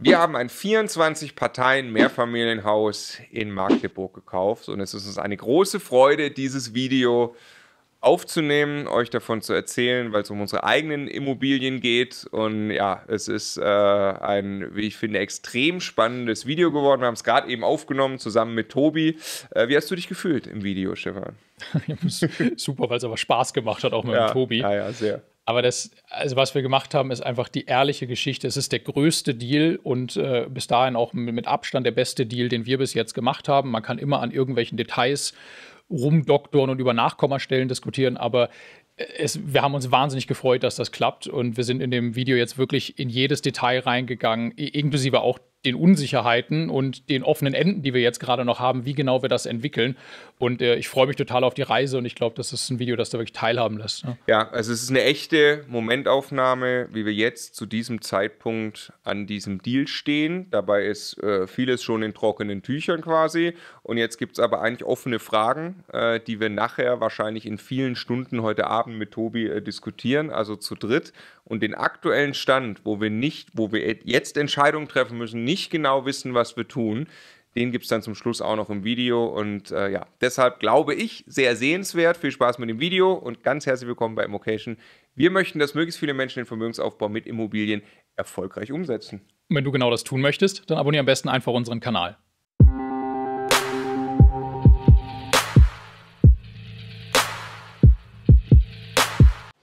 Wir haben ein 24 Parteien Mehrfamilienhaus in Magdeburg gekauft und es ist uns eine große Freude, dieses Video aufzunehmen, euch davon zu erzählen, weil es um unsere eigenen Immobilien geht. Und ja, es ist äh, ein, wie ich finde, extrem spannendes Video geworden. Wir haben es gerade eben aufgenommen, zusammen mit Tobi. Äh, wie hast du dich gefühlt im Video, Stefan? Super, weil es aber Spaß gemacht hat, auch mit ja, Tobi. Ja, ja, sehr. Aber das, also was wir gemacht haben, ist einfach die ehrliche Geschichte. Es ist der größte Deal und äh, bis dahin auch mit Abstand der beste Deal, den wir bis jetzt gemacht haben. Man kann immer an irgendwelchen Details rumdoktoren und über Nachkommastellen diskutieren, aber äh, es, wir haben uns wahnsinnig gefreut, dass das klappt und wir sind in dem Video jetzt wirklich in jedes Detail reingegangen, inklusive auch den Unsicherheiten und den offenen Enden, die wir jetzt gerade noch haben, wie genau wir das entwickeln. Und äh, ich freue mich total auf die Reise und ich glaube, das ist ein Video, das da wirklich teilhaben lässt. Ne? Ja, also es ist eine echte Momentaufnahme, wie wir jetzt zu diesem Zeitpunkt an diesem Deal stehen. Dabei ist äh, vieles schon in trockenen Tüchern quasi. Und jetzt gibt es aber eigentlich offene Fragen, äh, die wir nachher wahrscheinlich in vielen Stunden heute Abend mit Tobi äh, diskutieren, also zu dritt. Und den aktuellen Stand, wo wir nicht, wo wir jetzt Entscheidungen treffen müssen, nicht genau wissen, was wir tun. Den gibt es dann zum Schluss auch noch im Video. Und äh, ja, deshalb glaube ich, sehr sehenswert. Viel Spaß mit dem Video und ganz herzlich willkommen bei Immocation. Wir möchten, dass möglichst viele Menschen den Vermögensaufbau mit Immobilien erfolgreich umsetzen. Und wenn du genau das tun möchtest, dann abonniere am besten einfach unseren Kanal.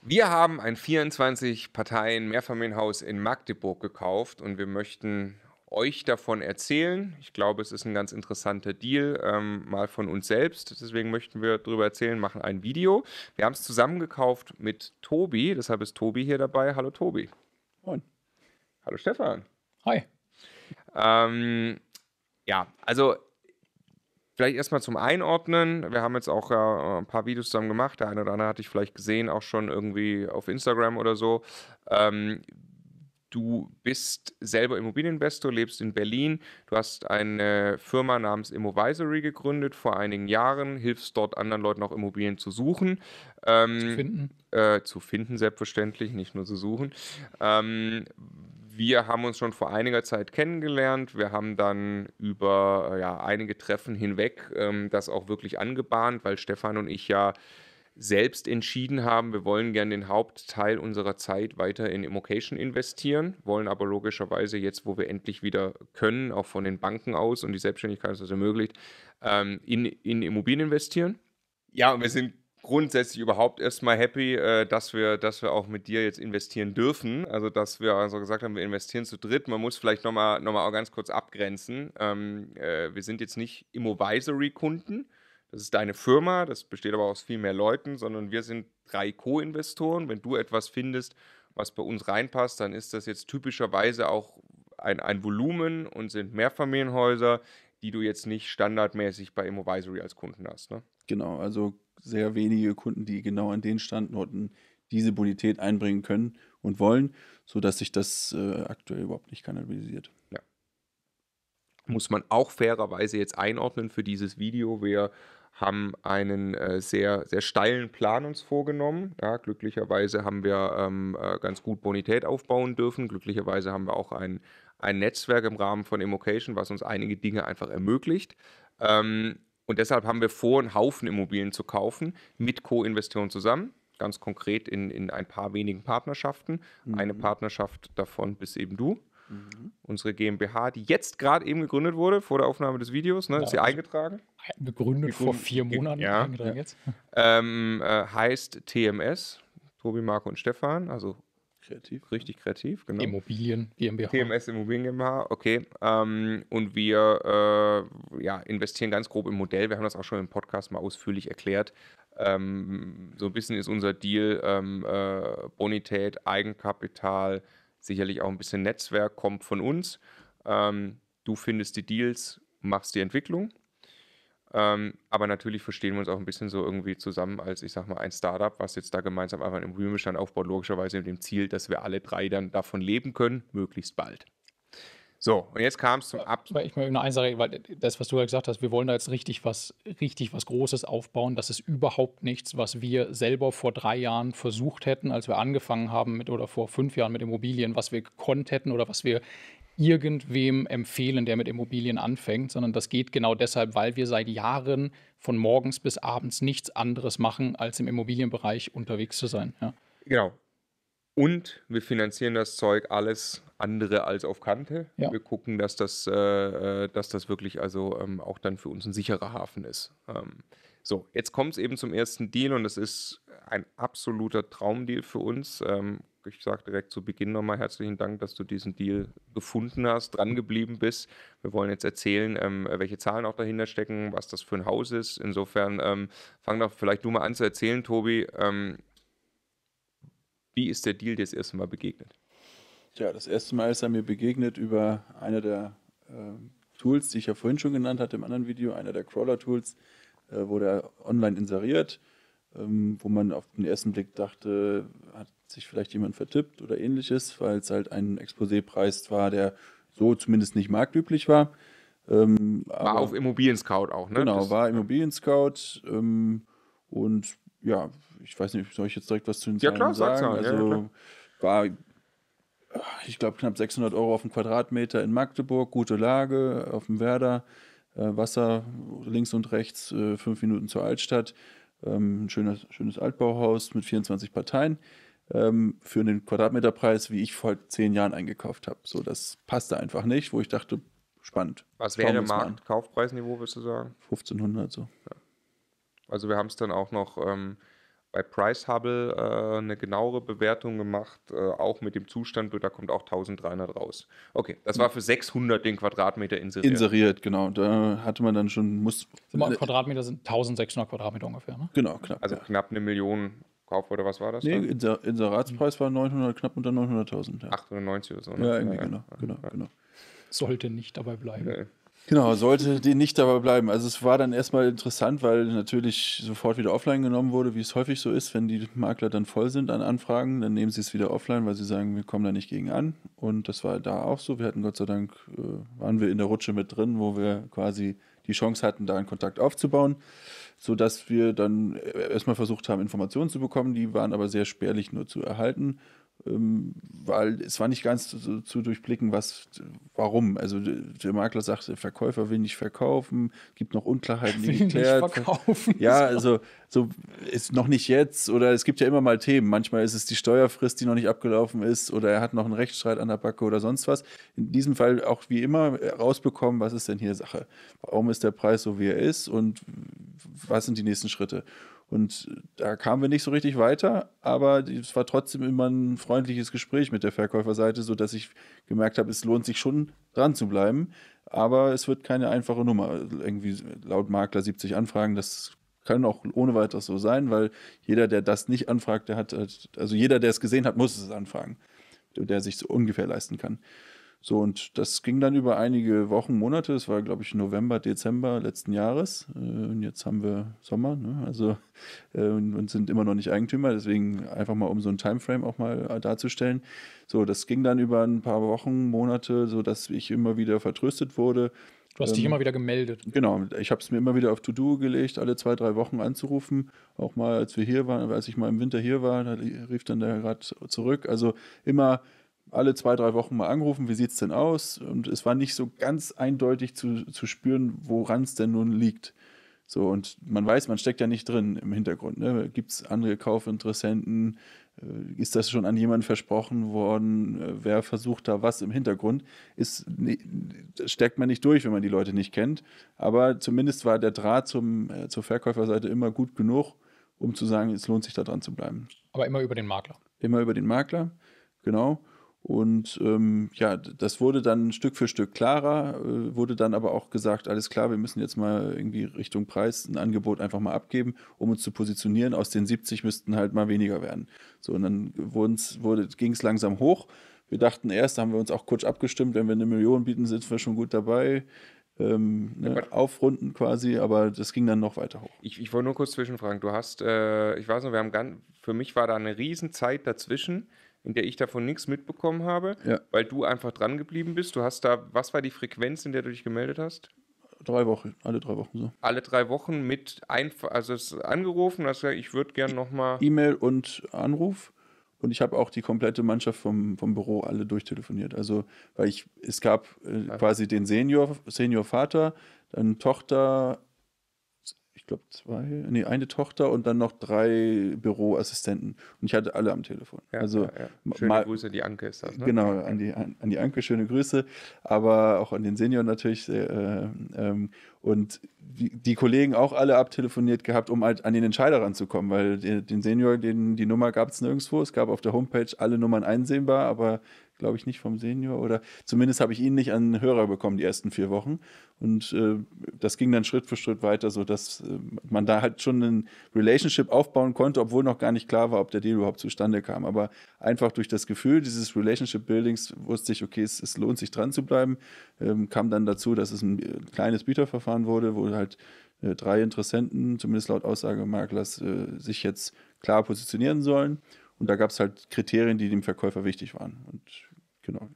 Wir haben ein 24 Parteien Mehrfamilienhaus in Magdeburg gekauft und wir möchten euch davon erzählen. Ich glaube, es ist ein ganz interessanter Deal, ähm, mal von uns selbst. Deswegen möchten wir darüber erzählen, machen ein Video. Wir haben es zusammengekauft mit Tobi, deshalb ist Tobi hier dabei. Hallo Tobi. Moin. Hallo Stefan. Hi. Ähm, ja, also Vielleicht erstmal zum Einordnen. Wir haben jetzt auch äh, ein paar Videos zusammen gemacht. Der eine oder andere hatte ich vielleicht gesehen, auch schon irgendwie auf Instagram oder so. Ähm, Du bist selber Immobilieninvestor, lebst in Berlin. Du hast eine Firma namens Immovisory gegründet vor einigen Jahren, hilfst dort anderen Leuten auch Immobilien zu suchen. Ähm, zu finden. Äh, zu finden, selbstverständlich, nicht nur zu suchen. Ähm, wir haben uns schon vor einiger Zeit kennengelernt. Wir haben dann über ja, einige Treffen hinweg ähm, das auch wirklich angebahnt, weil Stefan und ich ja selbst entschieden haben, wir wollen gern den Hauptteil unserer Zeit weiter in Immocation investieren, wollen aber logischerweise jetzt, wo wir endlich wieder können, auch von den Banken aus und die Selbstständigkeit ist das ermöglicht, ähm, in, in Immobilien investieren. Ja, und wir sind grundsätzlich überhaupt erstmal happy, äh, dass, wir, dass wir auch mit dir jetzt investieren dürfen. Also, dass wir also gesagt haben, wir investieren zu dritt. Man muss vielleicht nochmal noch mal auch ganz kurz abgrenzen. Ähm, äh, wir sind jetzt nicht Immovisory-Kunden das ist deine Firma, das besteht aber aus viel mehr Leuten, sondern wir sind drei Co-Investoren. Wenn du etwas findest, was bei uns reinpasst, dann ist das jetzt typischerweise auch ein, ein Volumen und sind Mehrfamilienhäuser, die du jetzt nicht standardmäßig bei Immovisory als Kunden hast. Ne? Genau, also sehr wenige Kunden, die genau an den Standorten diese Bonität einbringen können und wollen, sodass sich das äh, aktuell überhaupt nicht kanalisiert. Ja. Muss man auch fairerweise jetzt einordnen für dieses Video. Wir haben einen äh, sehr, sehr steilen Plan uns vorgenommen. Ja, glücklicherweise haben wir ähm, äh, ganz gut Bonität aufbauen dürfen. Glücklicherweise haben wir auch ein, ein Netzwerk im Rahmen von Immocation, was uns einige Dinge einfach ermöglicht. Ähm, und deshalb haben wir vor, einen Haufen Immobilien zu kaufen, mit Co-Investoren zusammen, ganz konkret in, in ein paar wenigen Partnerschaften. Mhm. Eine Partnerschaft davon bist eben du. Mhm. Unsere GmbH, die jetzt gerade eben gegründet wurde, vor der Aufnahme des Videos, ne, ja, ist ja eingetragen. Begründet vor vier Monaten, ja, eingetragen ja. jetzt. Ähm, äh, heißt TMS, Tobi, Marco und Stefan, also kreativ. richtig kreativ, genau. Immobilien GmbH. TMS Immobilien GmbH, okay. Ähm, und wir äh, ja, investieren ganz grob im Modell. Wir haben das auch schon im Podcast mal ausführlich erklärt. Ähm, so ein bisschen ist unser Deal ähm, äh, Bonität, Eigenkapital, Sicherlich auch ein bisschen Netzwerk kommt von uns. Ähm, du findest die Deals, machst die Entwicklung. Ähm, aber natürlich verstehen wir uns auch ein bisschen so irgendwie zusammen als, ich sag mal, ein Startup, was jetzt da gemeinsam einfach einen Immobilienbestand aufbaut, logischerweise mit dem Ziel, dass wir alle drei dann davon leben können, möglichst bald. So, und jetzt kam es zum Ab. Ich möchte nur eins sagen, weil das, was du ja gesagt hast, wir wollen da jetzt richtig was, richtig was Großes aufbauen. Das ist überhaupt nichts, was wir selber vor drei Jahren versucht hätten, als wir angefangen haben mit oder vor fünf Jahren mit Immobilien, was wir gekonnt hätten oder was wir irgendwem empfehlen, der mit Immobilien anfängt, sondern das geht genau deshalb, weil wir seit Jahren von morgens bis abends nichts anderes machen, als im Immobilienbereich unterwegs zu sein. Ja. Genau. Und wir finanzieren das Zeug alles andere als auf Kante. Ja. Wir gucken, dass das, äh, äh, dass das wirklich also ähm, auch dann für uns ein sicherer Hafen ist. Ähm, so, jetzt kommt es eben zum ersten Deal und es ist ein absoluter Traumdeal für uns. Ähm, ich sage direkt zu Beginn nochmal herzlichen Dank, dass du diesen Deal gefunden hast, drangeblieben bist. Wir wollen jetzt erzählen, ähm, welche Zahlen auch dahinter stecken, was das für ein Haus ist. Insofern ähm, fang doch vielleicht du mal an zu erzählen, Tobi. Ähm, wie ist der Deal dir das erste Mal begegnet? Ja, das erste Mal ist er mir begegnet über einer der äh, Tools, die ich ja vorhin schon genannt hatte im anderen Video, einer der Crawler-Tools, äh, wurde online inseriert, ähm, wo man auf den ersten Blick dachte, hat sich vielleicht jemand vertippt oder ähnliches, weil es halt ein Exposé-Preis war, der so zumindest nicht marktüblich war. Ähm, war auf Immobilien Scout auch, ne? Genau, war Immobilien Scout ähm, und ja, ich weiß nicht, soll ich jetzt direkt was zu den ja, klar, sagen? Sag's mal. Also ja, klar. war, ah, ich glaube, knapp 600 Euro auf dem Quadratmeter in Magdeburg, gute Lage auf dem Werder, äh, Wasser links und rechts, äh, fünf Minuten zur Altstadt, ähm, ein schönes, schönes Altbauhaus mit 24 Parteien ähm, für den Quadratmeterpreis, wie ich vor zehn Jahren eingekauft habe. So, das passte einfach nicht, wo ich dachte, spannend. Was wäre der Marktkaufpreisniveau, würdest du sagen? 1500 so. Ja. Also wir haben es dann auch noch ähm, bei Price Hubble äh, eine genauere Bewertung gemacht, äh, auch mit dem Zustand, da kommt auch 1300 raus. Okay, das war für 600 den Quadratmeter inseriert. Inseriert, genau. Da hatte man dann schon, muss. Mal, Quadratmeter sind 1600 Quadratmeter ungefähr, ne? Genau, knapp. Also ja. knapp eine Million Kauf oder was war das? Nee, Inser Inseratspreis mhm. war 900, knapp unter 900.000. Ja. 890 oder so, ne? Ja, irgendwie, ja, genau, genau, genau. Sollte nicht dabei bleiben. Genau, sollte die nicht dabei bleiben. Also es war dann erstmal interessant, weil natürlich sofort wieder offline genommen wurde, wie es häufig so ist, wenn die Makler dann voll sind an Anfragen, dann nehmen sie es wieder offline, weil sie sagen, wir kommen da nicht gegen an. Und das war da auch so. Wir hatten Gott sei Dank, äh, waren wir in der Rutsche mit drin, wo wir quasi die Chance hatten, da einen Kontakt aufzubauen, sodass wir dann äh, erstmal versucht haben, Informationen zu bekommen. Die waren aber sehr spärlich nur zu erhalten ähm, weil es war nicht ganz zu, zu, durchblicken, was, warum. Also der Makler sagte, der Verkäufer will nicht verkaufen, gibt noch Unklarheiten, die Nicht verkaufen. Ja, also so ist noch nicht jetzt oder es gibt ja immer mal Themen. Manchmal ist es die Steuerfrist, die noch nicht abgelaufen ist oder er hat noch einen Rechtsstreit an der Backe oder sonst was. In diesem Fall auch wie immer rausbekommen, was ist denn hier Sache? Warum ist der Preis so, wie er ist und was sind die nächsten Schritte? Und da kamen wir nicht so richtig weiter, aber es war trotzdem immer ein freundliches Gespräch mit der Verkäuferseite, sodass ich gemerkt habe, es lohnt sich schon dran zu bleiben. Aber es wird keine einfache Nummer. Irgendwie laut Makler 70 Anfragen, das kann auch ohne weiteres so sein, weil jeder, der das nicht anfragt, der hat, also jeder, der es gesehen hat, muss es anfragen, der sich so ungefähr leisten kann. So, und das ging dann über einige Wochen, Monate. Es war, glaube ich, November, Dezember letzten Jahres. Äh, und jetzt haben wir Sommer, ne? Also, äh, und sind immer noch nicht Eigentümer. Deswegen einfach mal, um so ein Timeframe auch mal äh, darzustellen. So, das ging dann über ein paar Wochen, Monate, sodass ich immer wieder vertröstet wurde. Du hast ähm, dich immer wieder gemeldet. Genau, ich habe es mir immer wieder auf To-Do gelegt, alle zwei, drei Wochen anzurufen. Auch mal, als wir hier waren, als ich mal im Winter hier war, da rief dann der gerade zurück. Also immer alle zwei, drei Wochen mal angerufen, wie sieht es denn aus? Und es war nicht so ganz eindeutig zu, zu spüren, woran es denn nun liegt. So, und man weiß, man steckt ja nicht drin im Hintergrund. Ne? Gibt es andere Kaufinteressenten? Äh, ist das schon an jemanden versprochen worden? Äh, wer versucht da was im Hintergrund? Ist, steckt man nicht durch, wenn man die Leute nicht kennt. Aber zumindest war der Draht zum, äh, zur Verkäuferseite immer gut genug, um zu sagen, es lohnt sich da dran zu bleiben. Aber immer über den Makler. Immer über den Makler, genau. Und ähm, ja, das wurde dann Stück für Stück klarer, äh, wurde dann aber auch gesagt, alles klar, wir müssen jetzt mal irgendwie Richtung Preis ein Angebot einfach mal abgeben, um uns zu positionieren. Aus den 70 müssten halt mal weniger werden. So, und dann ging es langsam hoch. Wir dachten erst, da haben wir uns auch kurz abgestimmt, wenn wir eine Million bieten, sind wir schon gut dabei. Ähm, ne, aufrunden quasi, aber das ging dann noch weiter hoch. Ich, ich wollte nur kurz zwischenfragen. Du hast, äh, ich weiß noch, wir haben ganz, für mich war da eine Riesenzeit dazwischen in der ich davon nichts mitbekommen habe, ja. weil du einfach dran geblieben bist. Du hast da, was war die Frequenz, in der du dich gemeldet hast? Drei Wochen, alle drei Wochen so. Alle drei Wochen mit einfach, also es ist angerufen, hast ich würde gerne nochmal. E-Mail und Anruf. Und ich habe auch die komplette Mannschaft vom, vom Büro alle durchtelefoniert. Also, weil ich, es gab äh, quasi den Senior, Senior Vater, dann Tochter, ich glaube, zwei, nee, eine Tochter und dann noch drei Büroassistenten. Und ich hatte alle am Telefon. Ja, also, ja, ja. Schöne mal, Grüße an die Anke ist das, ne? Genau, an die, an, die Anke, schöne Grüße. Aber auch an den Senior natürlich. Äh, ähm, und die, die, Kollegen auch alle abtelefoniert gehabt, um halt an den Entscheider ranzukommen, weil den, den Senior, den, die Nummer gab es nirgendwo. Es gab auf der Homepage alle Nummern einsehbar, aber glaube ich, nicht vom Senior oder zumindest habe ich ihn nicht an den Hörer bekommen die ersten vier Wochen. Und äh, das ging dann Schritt für Schritt weiter, sodass äh, man da halt schon ein Relationship aufbauen konnte, obwohl noch gar nicht klar war, ob der Deal überhaupt zustande kam. Aber einfach durch das Gefühl dieses Relationship-Buildings wusste ich, okay, es, es, lohnt sich dran zu bleiben. Ähm, kam dann dazu, dass es ein äh, kleines Bieterverfahren wurde, wo halt äh, drei Interessenten, zumindest laut Aussage Maklers, äh, sich jetzt klar positionieren sollen. Und da gab es halt Kriterien, die dem Verkäufer wichtig waren. Und genau.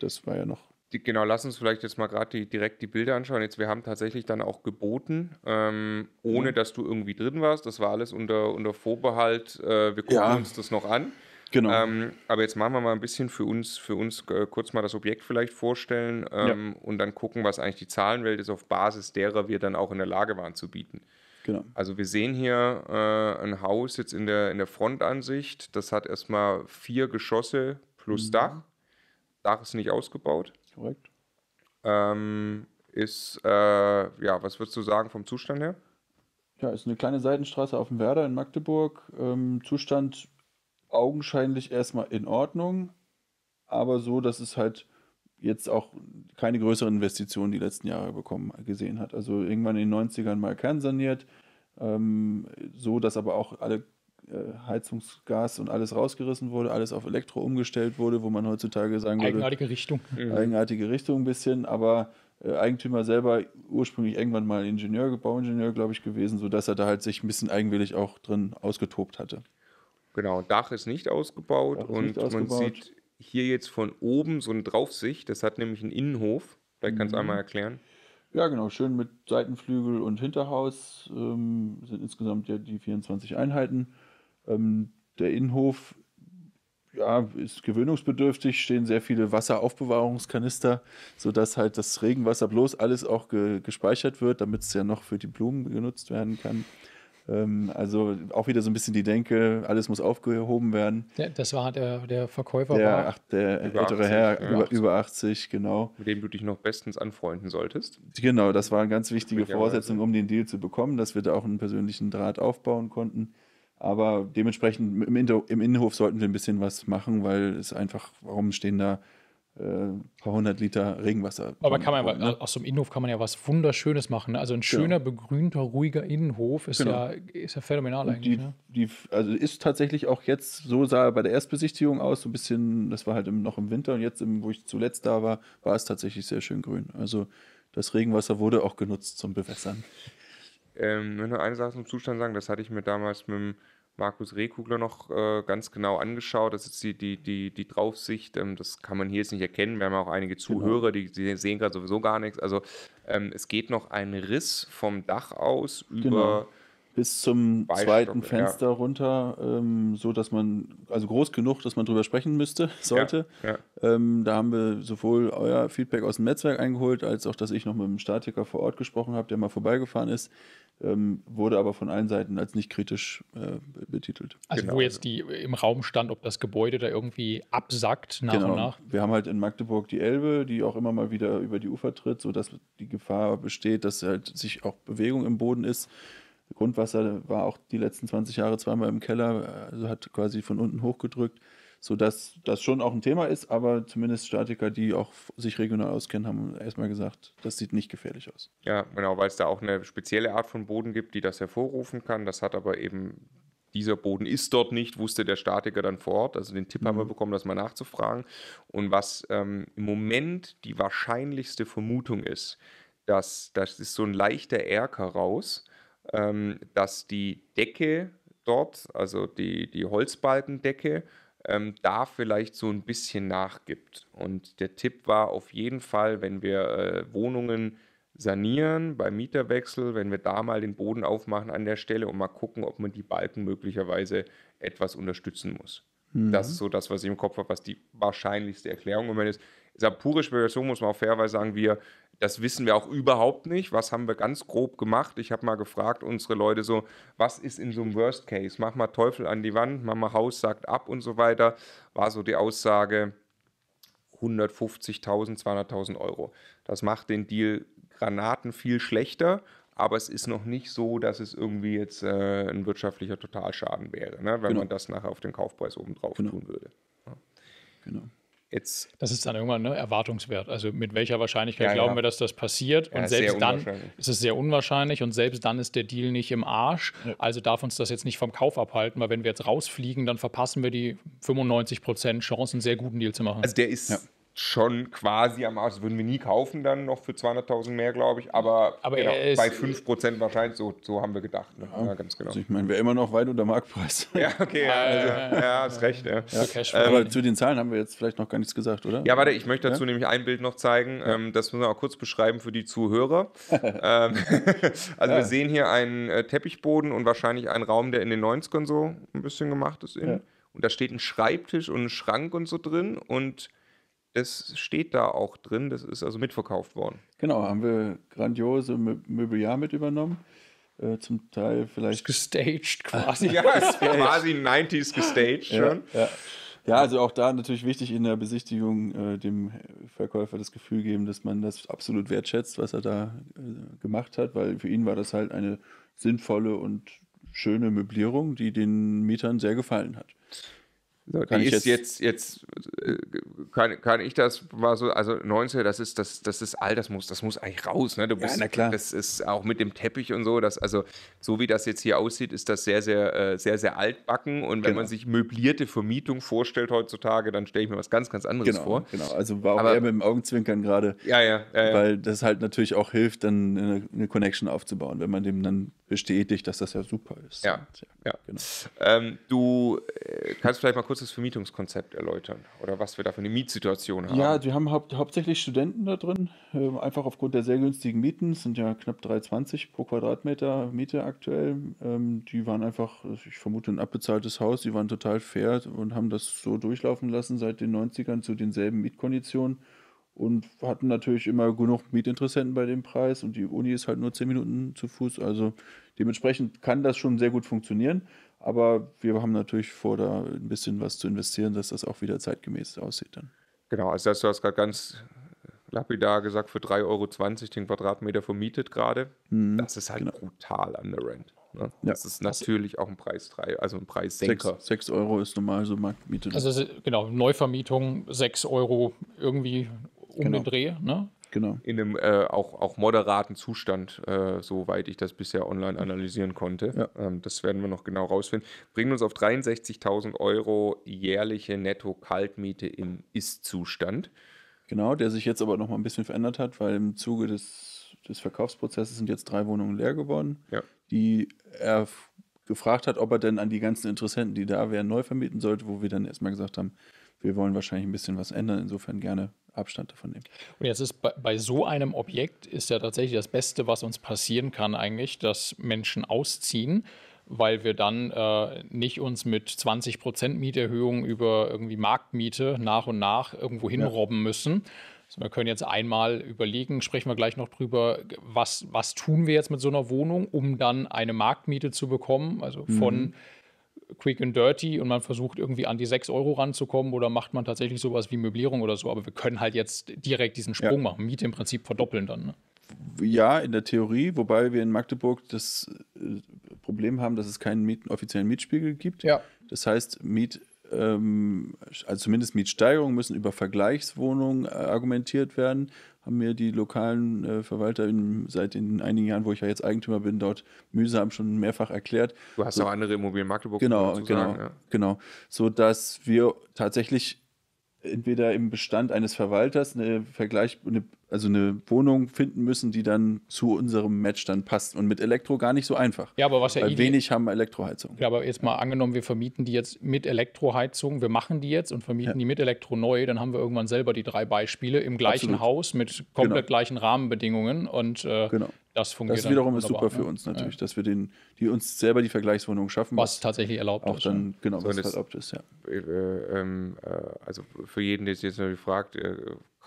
Das war ja noch. Die, genau, lass uns vielleicht jetzt mal gerade direkt die Bilder anschauen. Jetzt, wir haben tatsächlich dann auch geboten, ähm, ohne mhm. dass du irgendwie drin warst. Das war alles unter, unter Vorbehalt. Äh, wir gucken ja. uns das noch an. Genau. Ähm, aber jetzt machen wir mal ein bisschen für uns, für uns äh, kurz mal das Objekt vielleicht vorstellen ähm, ja. und dann gucken, was eigentlich die Zahlenwelt ist, auf Basis derer wir dann auch in der Lage waren zu bieten. Genau. Also wir sehen hier äh, ein Haus jetzt in der, in der Frontansicht. Das hat erstmal vier Geschosse plus mhm. Dach. Dach ist nicht ausgebaut. Korrekt. Ähm, ist, äh, ja, was würdest du sagen vom Zustand her? Ja, ist eine kleine Seitenstraße auf dem Werder in Magdeburg. Ähm, Zustand augenscheinlich erstmal in Ordnung, aber so, dass es halt jetzt auch keine größeren Investitionen die letzten Jahre bekommen gesehen hat. Also irgendwann in den 90ern mal kernsaniert, ähm, so dass aber auch alle äh, Heizungsgas und alles rausgerissen wurde, alles auf Elektro umgestellt wurde, wo man heutzutage sagen würde. Eigenartige Richtung. Mhm. Eigenartige Richtung ein bisschen, aber äh, Eigentümer selber ursprünglich irgendwann mal Ingenieur, Bauingenieur, glaube ich, gewesen, sodass er da halt sich ein bisschen eigenwillig auch drin ausgetobt hatte. Genau, Dach ist nicht ausgebaut ist und nicht ausgebaut. man sieht hier jetzt von oben so eine Draufsicht, das hat nämlich einen Innenhof, vielleicht kannst du mhm. einmal erklären. Ja, genau, schön mit Seitenflügel und Hinterhaus ähm, sind insgesamt ja die 24 Einheiten ähm, der Innenhof ja, ist gewöhnungsbedürftig, stehen sehr viele Wasseraufbewahrungskanister, sodass halt das Regenwasser bloß alles auch ge gespeichert wird, damit es ja noch für die Blumen genutzt werden kann. Ähm, also auch wieder so ein bisschen die Denke, alles muss aufgehoben werden. Der, das war der, der Verkäufer. Der, war ach, der ältere 80, Herr, ja. über, über 80, genau. Mit dem du dich noch bestens anfreunden solltest. Genau, das war eine ganz wichtige Voraussetzung, um den Deal zu bekommen, dass wir da auch einen persönlichen Draht aufbauen konnten. Aber dementsprechend im, Inter im Innenhof sollten wir ein bisschen was machen, weil es einfach, warum stehen da ein äh, paar hundert Liter Regenwasser. Aber kann man ne? aus so einem Innenhof kann man ja was Wunderschönes machen. Ne? Also ein genau. schöner, genau. begrünter, ruhiger Innenhof ist, genau. ja, ist ja phänomenal Und eigentlich. Die, ne? die, also ist tatsächlich auch jetzt, so sah er bei der Erstbesichtigung aus, so ein bisschen, das war halt im, noch im Winter und jetzt, im, wo ich zuletzt da war, war es tatsächlich sehr schön grün. Also das Regenwasser wurde auch genutzt zum Bewässern. Ähm, nur eine Sache zum Zustand sagen, das hatte ich mir damals mit dem Markus Rehkugler noch äh, ganz genau angeschaut. Das ist die, die, die, die Draufsicht. Ähm, das kann man hier jetzt nicht erkennen. Wir haben auch einige genau. Zuhörer, genau. die, die, sehen gerade sowieso gar nichts. Also ähm, es geht noch ein Riss vom Dach aus über genau bis zum Beistock, zweiten Fenster ja. runter, ähm, so dass man, also groß genug, dass man drüber sprechen müsste, sollte. Ja, ja. Ähm, da haben wir sowohl euer Feedback aus dem Netzwerk eingeholt, als auch, dass ich noch mit einem Statiker vor Ort gesprochen habe, der mal vorbeigefahren ist. Ähm, wurde aber von allen Seiten als nicht kritisch äh, betitelt. Also genau. wo jetzt also die im Raum stand, ob das Gebäude da irgendwie absackt nach genau. und nach. Wir haben halt in Magdeburg die Elbe, die auch immer mal wieder über die Ufer tritt, sodass die Gefahr besteht, dass halt sich auch Bewegung im Boden ist. Grundwasser war auch die letzten 20 Jahre zweimal im Keller, also hat quasi von unten hochgedrückt, sodass das schon auch ein Thema ist, aber zumindest Statiker, die auch sich regional auskennen, haben erstmal gesagt, das sieht nicht gefährlich aus. Ja, genau, weil es da auch eine spezielle Art von Boden gibt, die das hervorrufen kann. Das hat aber eben dieser Boden ist dort nicht, wusste der Statiker dann vor Ort. Also den Tipp haben wir mhm. bekommen, das mal nachzufragen. Und was ähm, im Moment die wahrscheinlichste Vermutung ist, dass das ist so ein leichter Erker raus ähm, dass die Decke dort, also die, die Holzbalkendecke, ähm, da vielleicht so ein bisschen nachgibt. Und der Tipp war auf jeden Fall, wenn wir äh, Wohnungen sanieren, beim Mieterwechsel, wenn wir da mal den Boden aufmachen an der Stelle und mal gucken, ob man die Balken möglicherweise etwas unterstützen muss. Mhm. Das ist so das, was ich im Kopf habe, was die wahrscheinlichste Erklärung im Moment ist. Ist aber pure Spekulation, muss man auch fairerweise sagen, wir das wissen wir auch überhaupt nicht. Was haben wir ganz grob gemacht? Ich habe mal gefragt, unsere Leute so, was ist in so einem Worst Case? Mach mal Teufel an die Wand, mach mal Haus sagt ab und so weiter. War so die Aussage 150.000, 200.000 Euro. Das macht den Deal Granaten viel schlechter aber es ist noch nicht so, dass es irgendwie jetzt äh, ein wirtschaftlicher Totalschaden wäre, ne? wenn genau. man das nachher auf den Kaufpreis obendrauf genau. tun würde. Ja. Genau. It's das ist dann irgendwann ne, erwartungswert. Also mit welcher Wahrscheinlichkeit ja, glauben ja. wir, dass das passiert? Und ja, selbst dann ist es sehr unwahrscheinlich und selbst dann ist der Deal nicht im Arsch. Also darf uns das jetzt nicht vom Kauf abhalten, weil wenn wir jetzt rausfliegen, dann verpassen wir die 95% Chance, einen sehr guten Deal zu machen. Also der ist schon quasi am Arsch. Das würden wir nie kaufen dann noch für 200.000 mehr, glaube ich. Aber, aber genau, ist, bei 5% wahrscheinlich, so, so haben wir gedacht. Ne? Ja, ja, ganz genau. Also ich meine, wir immer noch weit unter Marktpreis. Ja, okay. ja, also, ja, hast recht. Ja. Ja. Ähm, aber zu den Zahlen haben wir jetzt vielleicht noch gar nichts gesagt, oder? Ja, warte, ich möchte dazu nämlich ein Bild noch zeigen. Ähm, das müssen wir auch kurz beschreiben für die Zuhörer. ähm, also wir sehen hier einen äh, Teppichboden und wahrscheinlich einen Raum, der in den 90ern so ein bisschen gemacht ist. Und da steht ein Schreibtisch und ein Schrank und so drin und das steht da auch drin, das ist also mitverkauft worden. Genau, haben wir grandiose Mö Möbeljahr mit übernommen. Äh, zum Teil vielleicht. Ist Gestaged quasi. ja, gestaged. quasi 90s gestaged schon. Ja, ja. ja, also auch da natürlich wichtig in der Besichtigung äh, dem Verkäufer das Gefühl geben, dass man das absolut wertschätzt, was er da äh, gemacht hat, weil für ihn war das halt eine sinnvolle und schöne Möblierung, die den Mietern sehr gefallen hat. So, kann ich jetzt, jetzt, jetzt äh, kann, kann ich das war so, also 19, das ist das, das ist all das muss, das muss eigentlich raus, ne? Du bist, ja, na klar. Das ist auch mit dem Teppich und so, das, also so wie das jetzt hier aussieht, ist das sehr, sehr, äh, sehr, sehr altbacken. Und wenn genau. man sich möblierte Vermietung vorstellt heutzutage, dann stelle ich mir was ganz, ganz anderes genau, vor. Genau, also war auch Aber, eher mit dem Augenzwinkern gerade. Ja, ja, ja, Weil das halt natürlich auch hilft, dann eine, eine Connection aufzubauen, wenn man dem dann bestätigt, dass das ja super ist. Ja, und, ja, ja. Genau. Ähm, du äh, kannst vielleicht mal kurz kurz das Vermietungskonzept erläutern oder was wir da für eine Mietsituation haben? Ja, wir haben hau hauptsächlich Studenten da drin, äh, einfach aufgrund der sehr günstigen Mieten, Es sind ja knapp 3,20 pro Quadratmeter Miete aktuell. Ähm, die waren einfach, ich vermute, ein abbezahltes Haus, die waren total fair und haben das so durchlaufen lassen seit den 90ern zu denselben Mietkonditionen und hatten natürlich immer genug Mietinteressenten bei dem Preis und die Uni ist halt nur 10 Minuten zu Fuß, also dementsprechend kann das schon sehr gut funktionieren. Aber wir haben natürlich vor, da ein bisschen was zu investieren, dass das auch wieder zeitgemäß aussieht dann. Genau, also das, du hast gerade ganz lapidar gesagt, für 3,20 Euro den Quadratmeter vermietet gerade. Mhm, das ist halt genau. brutal an der Rent. Ne? Ja. Das ist natürlich auch ein Preistreiber, also ein Preissenker. 6, 6 Euro ist normal so Marktmiete. Also genau, Neuvermietung 6 Euro irgendwie um genau. den Dreh. Ne? genau. in einem äh, auch, auch moderaten Zustand, äh, soweit ich das bisher online analysieren konnte. Ja. Ähm, das werden wir noch genau rausfinden. Bringen uns auf 63.000 Euro jährliche Netto-Kaltmiete im Ist-Zustand. Genau, der sich jetzt aber noch mal ein bisschen verändert hat, weil im Zuge des, des Verkaufsprozesses sind jetzt drei Wohnungen leer geworden, ja. die er gefragt hat, ob er denn an die ganzen Interessenten, die da wären, neu vermieten sollte, wo wir dann erstmal gesagt haben, wir wollen wahrscheinlich ein bisschen was ändern, insofern gerne Abstand davon nehmen. Und jetzt ist bei, bei, so einem Objekt ist ja tatsächlich das Beste, was uns passieren kann eigentlich, dass Menschen ausziehen, weil wir dann äh, nicht uns mit 20 Prozent Mieterhöhung über irgendwie Marktmiete nach und nach irgendwo hinrobben ja. müssen. Also wir können jetzt einmal überlegen, sprechen wir gleich noch drüber, was, was tun wir jetzt mit so einer Wohnung, um dann eine Marktmiete zu bekommen, also von mhm quick and dirty und man versucht irgendwie an die 6 Euro ranzukommen oder macht man tatsächlich sowas wie Möblierung oder so. Aber wir können halt jetzt direkt diesen Sprung ja. machen, Miete im Prinzip verdoppeln dann. Ne? Ja, in der Theorie, wobei wir in Magdeburg das äh, Problem haben, dass es keinen Miet offiziellen Mietspiegel gibt. Ja. Das heißt, Miet, ähm, also zumindest Mietsteigerungen müssen über Vergleichswohnungen äh, argumentiert werden. Haben mir die lokalen äh, Verwalter in, seit den einigen Jahren, wo ich ja jetzt Eigentümer bin, dort mühsam schon mehrfach erklärt. Du hast so, auch andere Immobilien in Magdeburg. Genau, genau, sagen, ja. genau. So dass wir tatsächlich entweder im Bestand eines Verwalters eine Vergleich, eine also eine Wohnung finden müssen, die dann zu unserem Match dann passt. Und mit Elektro gar nicht so einfach. Ja, aber was ja Weil eh wenig haben Elektroheizung. Ja, aber jetzt mal angenommen, wir vermieten die jetzt mit Elektroheizung, wir machen die jetzt und vermieten ja. die mit Elektro neu, dann haben wir irgendwann selber die drei Beispiele im gleichen Absolut. Haus mit komplett genau. gleichen Rahmenbedingungen und äh, genau. das funktioniert. Das wiederum ist super für ne? uns natürlich, ja. dass wir den, die uns selber die Vergleichswohnung schaffen. Was, was tatsächlich erlaubt auch ist. dann, genau, so, was erlaubt halt ist, ja. Äh, ähm, äh, also für jeden, der sich jetzt natürlich fragt, äh,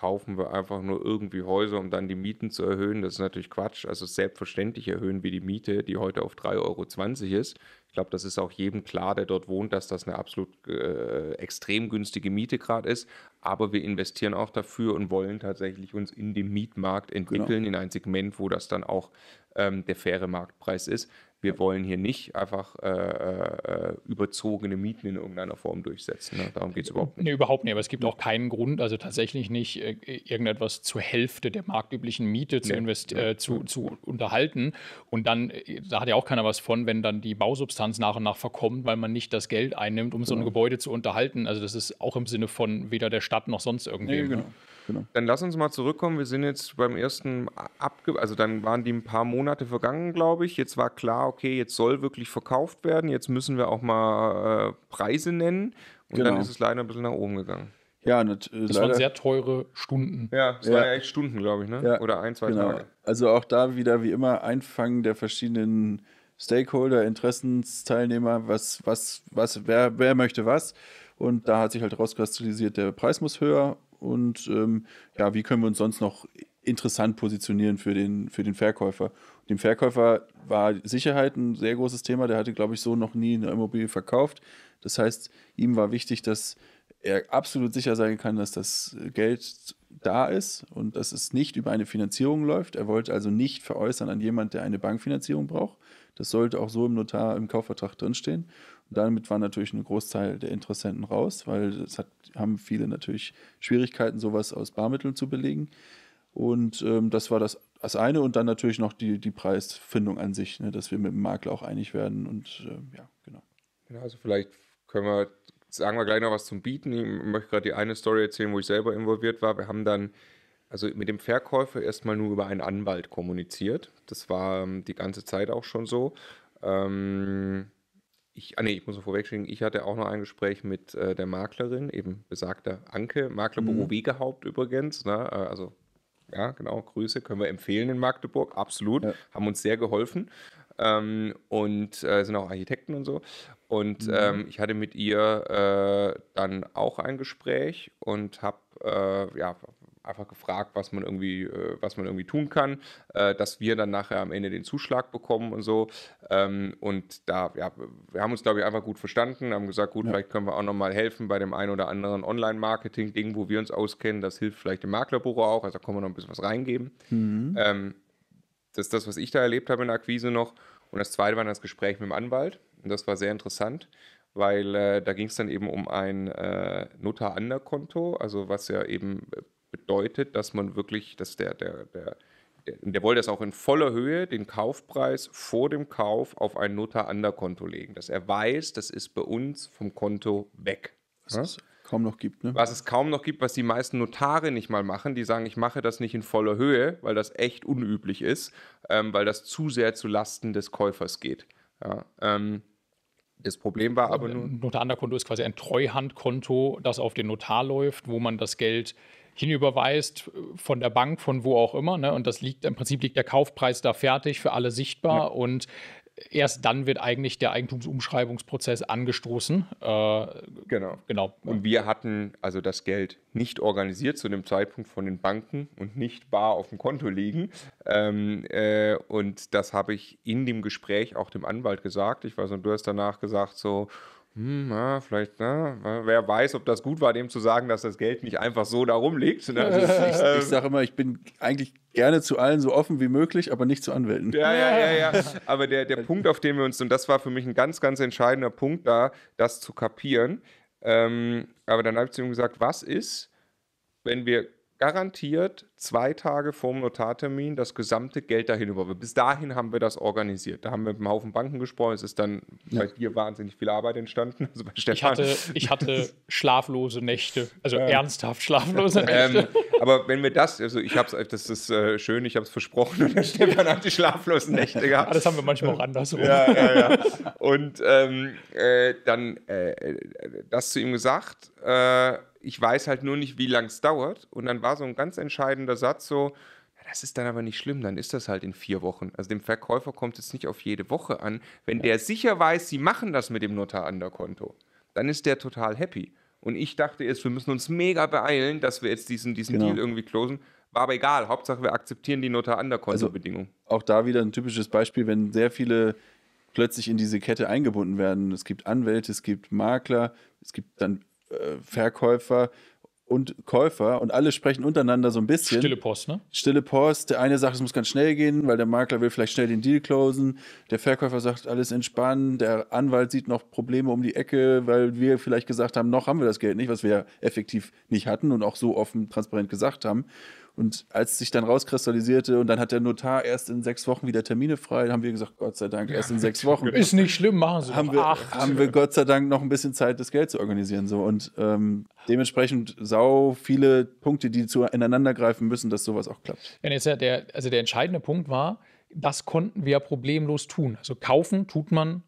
kaufen wir einfach nur irgendwie Häuser, um dann die Mieten zu erhöhen. Das ist natürlich Quatsch. Also selbstverständlich erhöhen wir die Miete, die heute auf 3,20 Euro ist. Ich glaube, das ist auch jedem klar, der dort wohnt, dass das eine absolut äh, extrem günstige Miete gerade ist. Aber wir investieren auch dafür und wollen tatsächlich uns in dem Mietmarkt genau. entwickeln, genau. in ein Segment, wo das dann auch ähm, der faire Marktpreis ist wir wollen hier nicht einfach äh, äh, überzogene Mieten in irgendeiner Form durchsetzen. Ne? Darum geht es überhaupt nicht. Nee, überhaupt nicht, aber es gibt auch keinen Grund, also tatsächlich nicht äh, äh, irgendetwas zur Hälfte der marktüblichen Miete zu, nee, nee, äh, zu, nee. zu unterhalten. Und dann, äh, da hat ja auch keiner was von, wenn dann die Bausubstanz nach und nach verkommt, weil man nicht das Geld einnimmt, um so ein genau. Gebäude zu unterhalten. Also das ist auch im Sinne von weder der Stadt noch sonst irgendwie. Ne? Genau. Genau. Dann lass uns mal zurückkommen. Wir sind jetzt beim ersten Abge... Also dann waren die ein paar Monate vergangen, glaube ich. Jetzt war klar, okay, jetzt soll wirklich verkauft werden. Jetzt müssen wir auch mal äh, Preise nennen. Und genau. dann ist es leider ein bisschen nach oben gegangen. Ja, das, äh, das waren sehr teure Stunden. Ja, es ja. waren ja echt Stunden, glaube ich, ne? Ja. Oder ein, zwei genau. Tage. Also auch da wieder wie immer Einfangen der verschiedenen Stakeholder, Interessensteilnehmer, was, was, was, wer, wer möchte was. Und da hat sich halt rauskristallisiert, der Preis muss höher und ähm, ja, wie können wir uns sonst noch interessant positionieren für den, für den Verkäufer. Dem Verkäufer war Sicherheit ein sehr großes Thema. Der hatte, glaube ich, so noch nie eine Immobilie verkauft. Das heißt, ihm war wichtig, dass er absolut sicher sein kann, dass das Geld da ist und dass es nicht über eine Finanzierung läuft. Er wollte also nicht veräußern an jemanden, der eine Bankfinanzierung braucht. Das sollte auch so im Notar, im Kaufvertrag drinstehen. Und damit war natürlich ein Großteil der Interessenten raus, weil es hat, haben viele natürlich Schwierigkeiten, sowas aus Barmitteln zu belegen. Und ähm, das war das, das eine und dann natürlich noch die, die Preisfindung an sich, ne, dass wir mit dem Makler auch einig werden und ähm, ja, genau. Ja, genau, also vielleicht können wir, sagen wir gleich noch was zum Bieten. Ich möchte gerade die eine Story erzählen, wo ich selber involviert war. Wir haben dann also mit dem Verkäufer erstmal nur über einen Anwalt kommuniziert. Das war ähm, die ganze Zeit auch schon so. Ähm, ich, ah nee, ich muss vorwegschicken, ich hatte auch noch ein Gespräch mit äh, der Maklerin, eben besagter Anke, Maklerbüro mhm. Wegehaupt übrigens, ne? Äh, also ja, genau, Grüße, können wir empfehlen in Magdeburg, absolut, ja. haben uns sehr geholfen ähm, und äh, sind auch Architekten und so. Und mhm. ähm, ich hatte mit ihr äh, dann auch ein Gespräch und habe, äh, ja, einfach gefragt, was man irgendwie, äh, was man irgendwie tun kann, äh, dass wir dann nachher am Ende den Zuschlag bekommen und so. Ähm, und da, ja, wir haben uns, glaube ich, einfach gut verstanden, haben gesagt, gut, ja. vielleicht können wir auch nochmal helfen bei dem einen oder anderen Online-Marketing-Ding, wo wir uns auskennen. Das hilft vielleicht dem Maklerbuch auch, also da können wir noch ein bisschen was reingeben. Mhm. Ähm, das ist das, was ich da erlebt habe in der Akquise noch. Und das zweite war das Gespräch mit dem Anwalt. Und das war sehr interessant weil äh, da ging es dann eben um ein äh, Notar-Ander-Konto, also was ja eben äh, bedeutet, dass man wirklich, dass der, der, der, der wollte es auch in voller Höhe, den Kaufpreis vor dem Kauf auf ein Notar ander Konto legen, dass er weiß, das ist bei uns vom Konto weg. Was es kaum noch gibt, ne? Was es kaum noch gibt, was die meisten Notare nicht mal machen, die sagen, ich mache das nicht in voller Höhe, weil das echt unüblich ist, ähm, weil das zu sehr zu Lasten des Käufers geht. Ja, ähm, das Problem war aber nur. Notaranderkonto ist quasi ein Treuhandkonto, das auf den Notar läuft, wo man das Geld hinüberweist äh, von der Bank, von wo auch immer. Ne? Und das liegt im Prinzip liegt der Kaufpreis da fertig, für alle sichtbar. Ja. Und erst dann wird eigentlich der Eigentumsumschreibungsprozess angestoßen. Äh, genau. genau. Und wir hatten also das Geld nicht organisiert zu dem Zeitpunkt von den Banken und nicht bar auf dem Konto liegen. Ähm, äh, und das habe ich in dem Gespräch auch dem Anwalt gesagt. Ich weiß noch, du hast danach gesagt, so, hm, na, vielleicht, na, ne? wer weiß, ob das gut war, dem zu sagen, dass das Geld nicht einfach so da rumliegt. Ne? Also, ich, ich ähm. sage immer, ich bin eigentlich gerne zu allen so offen wie möglich, aber nicht zu Anwälten. Ja, ja, ja, ja. Aber der, der Punkt, auf den wir uns, und das war für mich ein ganz, ganz entscheidender Punkt da, das zu kapieren. Ähm, aber dann habe ich zu ihm gesagt, was ist, wenn wir garantiert zwei Tage vorm Notartermin das gesamte Geld dahin über. Bis dahin haben wir das organisiert. Da haben wir mit einem Haufen Banken gesprochen. Es ist dann ja. bei dir wahnsinnig viel Arbeit entstanden. Also ich, hatte, ich hatte schlaflose Nächte, also ähm. ernsthaft schlaflose ähm, Nächte. Ähm, aber wenn wir das, also ich habe es, das ist äh, schön, ich habe es versprochen und der Stefan hat die schlaflosen Nächte gehabt. Ja, ah, das haben wir manchmal auch andersrum. Ja, ja, ja. Und ähm, äh, dann äh, äh das zu ihm gesagt äh, ich weiß halt nur nicht, wie lang es dauert. Und dann war so ein ganz entscheidender Satz so, das ist dann aber nicht schlimm, dann ist das halt in vier Wochen. Also dem Verkäufer kommt es nicht auf jede Woche an. Wenn der sicher weiß, sie machen das mit dem Notar an der Konto, dann ist der total happy. Und ich dachte erst, wir müssen uns mega beeilen, dass wir jetzt diesen, diesen genau. Deal irgendwie closen. War aber egal, Hauptsache wir akzeptieren die Notar an der also Kontobedingung. Also auch da wieder ein typisches Beispiel, wenn sehr viele plötzlich in diese Kette eingebunden werden. Es gibt Anwälte, es gibt Makler, es gibt dann äh, Verkäufer und Käufer und alle sprechen untereinander so ein bisschen. Stille Post, ne? Stille Post. Der eine sagt, es muss ganz schnell gehen, weil der Makler will vielleicht schnell den Deal closen. Der Verkäufer sagt, alles entspannen. Der Anwalt sieht noch Probleme um die Ecke, weil wir vielleicht gesagt haben, noch haben wir das Geld nicht, was wir effektiv nicht hatten und auch so offen transparent gesagt haben. Und als sich dann rauskristallisierte und dann hat der Notar erst in sechs Wochen wieder Termine frei, haben wir gesagt, Gott sei Dank, erst in sechs Wochen. Ist nicht schlimm, machen Sie haben wir, acht. Haben wir Gott sei Dank noch ein bisschen Zeit, das Geld zu organisieren. So. Und ähm, dementsprechend sau viele Punkte, die zu greifen müssen, dass sowas auch klappt. Ja, jetzt der, also der entscheidende Punkt war, das konnten wir problemlos tun. Also kaufen tut man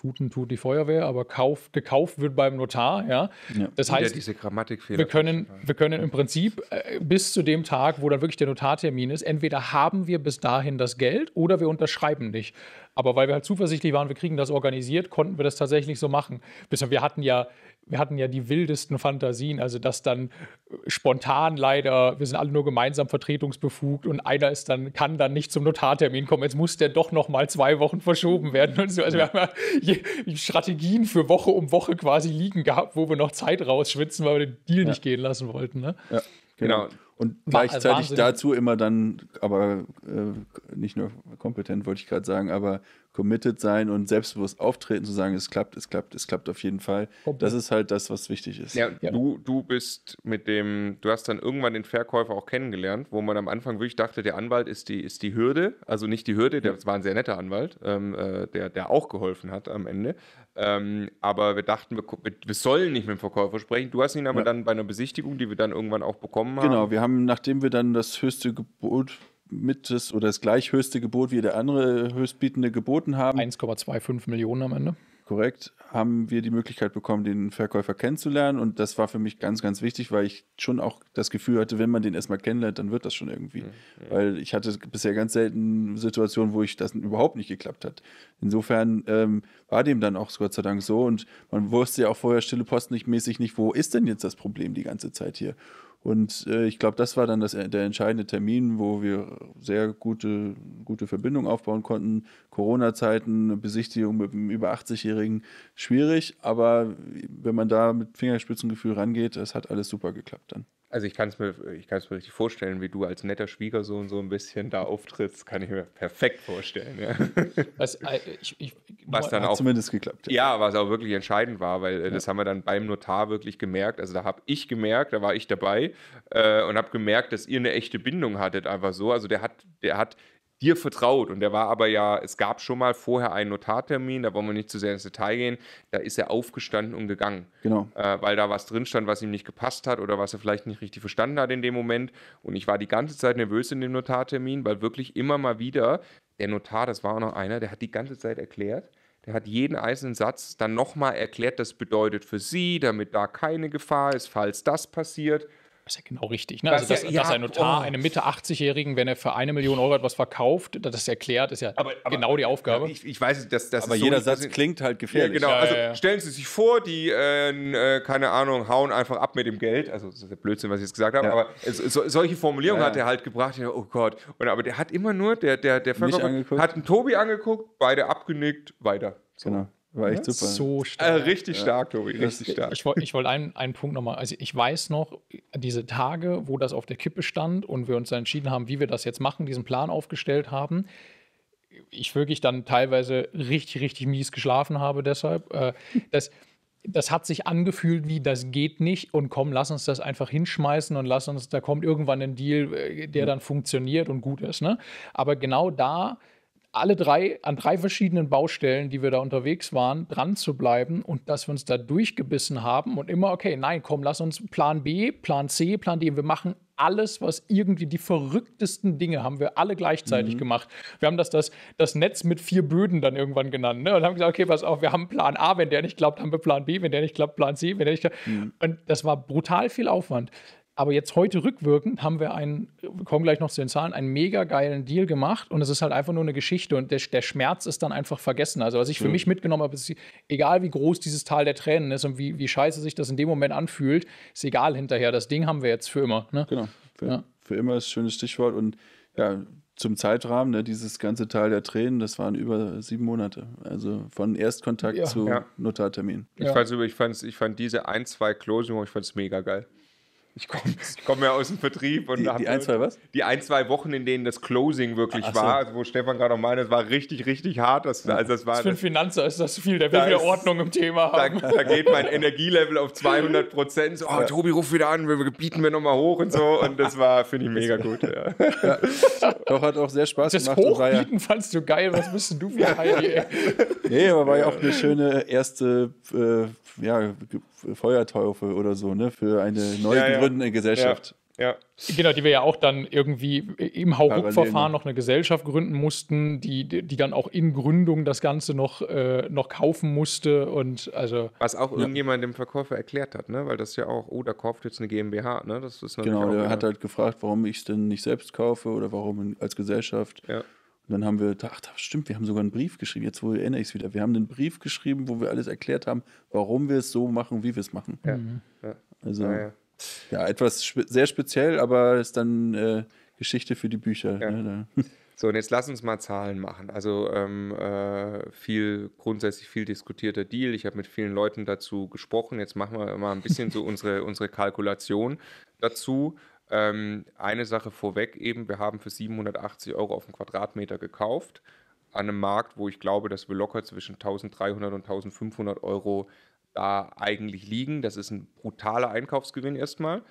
Tuten tut die Feuerwehr, aber Kauf, gekauft wird beim Notar. Ja? ja. Das heißt, wir können, wir können im Prinzip äh, bis zu dem Tag, wo dann wirklich der Notartermin ist, entweder haben wir bis dahin das Geld oder wir unterschreiben nicht. Aber weil wir halt zuversichtlich waren, wir kriegen das organisiert, konnten wir das tatsächlich so machen. Wir hatten ja wir hatten ja die wildesten Fantasien, also dass dann äh, spontan leider, wir sind alle nur gemeinsam vertretungsbefugt und einer ist dann, kann dann nicht zum Notartermin kommen, jetzt muss der doch nochmal zwei Wochen verschoben werden und so. Also wir haben ja Strategien für Woche um Woche quasi liegen gehabt, wo wir noch Zeit rausschwitzen, weil wir den Deal ja. nicht gehen lassen wollten. Ne? Ja, genau. genau. Und War, gleichzeitig Wahnsinn. dazu immer dann, aber äh, nicht nur kompetent, wollte ich gerade sagen, aber committed sein und selbstbewusst auftreten, zu sagen, es klappt, es klappt, es klappt auf jeden Fall. Okay. Das ist halt das, was wichtig ist. Ja, ja, Du, du bist mit dem, du hast dann irgendwann den Verkäufer auch kennengelernt, wo man am Anfang wirklich dachte, der Anwalt ist die, ist die Hürde, also nicht die Hürde, der, das war ein sehr netter Anwalt, ähm, äh, der, der auch geholfen hat am Ende. Ähm, aber wir dachten, wir, wir, sollen nicht mit dem Verkäufer sprechen. Du hast ihn aber ja. dann bei einer Besichtigung, die wir dann irgendwann auch bekommen genau, haben. Genau, wir haben, nachdem wir dann das höchste Gebot mit das oder das gleich höchste Gebot wie der andere äh, höchstbietende geboten haben. 1,25 Millionen am Ende. Korrekt, haben wir die Möglichkeit bekommen, den Verkäufer kennenzulernen. Und das war für mich ganz, ganz wichtig, weil ich schon auch das Gefühl hatte, wenn man den erstmal kennenlernt, dann wird das schon irgendwie. Mhm. Weil ich hatte bisher ganz selten Situationen, wo ich das überhaupt nicht geklappt hat. Insofern ähm, war dem dann auch Gott sei Dank so. Und man wusste ja auch vorher stille Post nicht mäßig nicht, wo ist denn jetzt das Problem die ganze Zeit hier? Und äh, ich glaube, das war dann das, äh, der entscheidende Termin, wo wir sehr gute, gute Verbindung aufbauen konnten. Corona-Zeiten, Besichtigung mit einem über 80-Jährigen, schwierig, aber wenn man da mit Fingerspitzengefühl rangeht, es hat alles super geklappt dann. Also ich kann es mir, ich kann es mir richtig vorstellen, wie du als netter Schwiegersohn so ein bisschen da auftrittst, kann ich mir perfekt vorstellen. Ja. Was, äh, ich, ich, was dann auch zumindest geklappt. Ja. ja, was auch wirklich entscheidend war, weil äh, ja. das haben wir dann beim Notar wirklich gemerkt. Also da habe ich gemerkt, da war ich dabei äh, und habe gemerkt, dass ihr eine echte Bindung hattet, einfach so. Also der hat, der hat dir vertraut. Und der war aber ja, es gab schon mal vorher einen Notartermin, da wollen wir nicht zu sehr ins Detail gehen, da ist er aufgestanden und gegangen. Genau. Äh, weil da was drin stand, was ihm nicht gepasst hat oder was er vielleicht nicht richtig verstanden hat in dem Moment. Und ich war die ganze Zeit nervös in dem Notartermin, weil wirklich immer mal wieder der Notar, das war auch noch einer, der hat die ganze Zeit erklärt, er hat jeden einzelnen Satz dann nochmal erklärt, das bedeutet für sie, damit da keine Gefahr ist, falls das passiert. Das ist ja genau richtig. Ne? also, dass, ja, dass, ein Notar oh. einem Mitte-80-Jährigen, wenn er für eine Million Euro etwas verkauft, das erklärt, ist ja aber, aber, genau die Aufgabe. Ich, ich weiß, dass das. Aber so jeder Satz klingt halt gefährlich. Ja, genau. Also, ja, also, stellen Sie sich vor, die, äh, äh, keine Ahnung, hauen einfach ab mit dem Geld. Also, das ist der Blödsinn, was ich jetzt gesagt habe. Aber so, solche Formulierungen hat er halt gebracht. oh Gott. Und, aber der hat immer nur, der, der, der Verkäufer hat einen Tobi angeguckt, beide abgenickt, weiter. So. Genau. War echt ne? super. So äh, stark. Äh, richtig stark, Tobi, richtig stark. Ich, ich wollte einen, einen Punkt nochmal, also ich weiß noch, diese Tage, wo das auf der Kippe stand und wir uns dann entschieden haben, wie wir das jetzt machen, diesen Plan aufgestellt haben, ich wirklich dann teilweise richtig, richtig mies geschlafen habe deshalb, äh, das, das hat sich angefühlt wie, das geht nicht und komm, lass uns das einfach hinschmeißen und lass uns, da kommt irgendwann ein Deal, äh, der mhm. dann funktioniert und gut ist. Ne? Aber genau da alle drei an drei verschiedenen Baustellen, die wir da unterwegs waren, dran zu bleiben und dass wir uns da durchgebissen haben und immer, okay, nein, komm, lass uns Plan B, Plan C, Plan D, wir machen alles, was irgendwie die verrücktesten Dinge haben wir alle gleichzeitig mhm. gemacht. Wir haben das, das, das Netz mit vier Böden dann irgendwann genannt ne? und haben gesagt, okay, pass auf, wir haben Plan A, wenn der nicht glaubt, haben wir Plan B, wenn der nicht glaubt, Plan C, wenn der nicht klappt. Mhm. Und das war brutal viel Aufwand. Aber jetzt heute rückwirkend haben wir einen, wir kommen gleich noch zu den Zahlen, einen mega geilen Deal gemacht und es ist halt einfach nur eine Geschichte und der, der Schmerz ist dann einfach vergessen. Also was ich für mhm. mich mitgenommen habe, ist, egal wie groß dieses Tal der Tränen ist und wie, wie scheiße sich das in dem Moment anfühlt, ist egal hinterher. Das Ding haben wir jetzt für immer. Ne? Genau, für, ja. für immer ist ein schönes Stichwort und ja, zum Zeitrahmen, ne, dieses ganze Tal der Tränen, das waren über sieben Monate. Also von Erstkontakt ja, zu ja. Notartermin. Ich, ja. ich, ich fand diese ein, zwei Closing, ich fand es mega geil. Ich komme komm ja aus dem Vertrieb und die, die ein, zwei was? Die ein, zwei Wochen, in denen das Closing wirklich Ach, war, so. wo Stefan gerade noch meinte, das war richtig, richtig hart. Das, also das war, für einen Finanzer ist das viel, der will wieder Ordnung im Thema haben. Da, da geht mein Energielevel auf 200 Prozent. So, oh, Tobi, ruf wieder an, wir bieten wir nochmal hoch und so. Und das war, finde ich, mega gut. Ja. ja. Doch, hat auch sehr Spaß das gemacht. Das Hochbieten fandst du geil, was bist denn du für Heidi? nee, aber war ja auch eine schöne erste äh, ja, Feuerteufel oder so, ne? Für eine neu ja, gegründete ja. Gesellschaft. Ja. Genau, die wir ja auch dann irgendwie im Hauruck-Verfahren noch eine Gesellschaft gründen mussten, die, die dann auch in Gründung das Ganze noch, äh, noch kaufen musste und also. Was auch ja. irgendjemand dem Verkäufer erklärt hat, ne? Weil das ja auch, oh, da kauft jetzt eine GmbH, ne? Das ist genau, der hat halt gefragt, warum ich es denn nicht selbst kaufe oder warum als Gesellschaft. Ja. Und dann haben wir gedacht, das stimmt, wir haben sogar einen Brief geschrieben. Jetzt wo erinnere ich es wieder. Wir haben einen Brief geschrieben, wo wir alles erklärt haben, warum wir es so machen, wie wir es machen. Ja. Mhm. ja. Also, ja, ja. etwas spe sehr speziell, aber ist dann äh, Geschichte für die Bücher. Ne, so, und jetzt lass uns mal Zahlen machen. Also ähm, äh, viel, grundsätzlich viel diskutierter Deal. Ich habe mit vielen Leuten dazu gesprochen. Jetzt machen wir mal ein bisschen so unsere, unsere Kalkulation dazu. Ähm, eine Sache vorweg eben, wir haben für 780 Euro auf den Quadratmeter gekauft, an einem Markt, wo ich glaube, dass wir locker zwischen 1300 und 1500 Euro da eigentlich liegen. Das ist ein brutaler Einkaufsgewinn erstmal.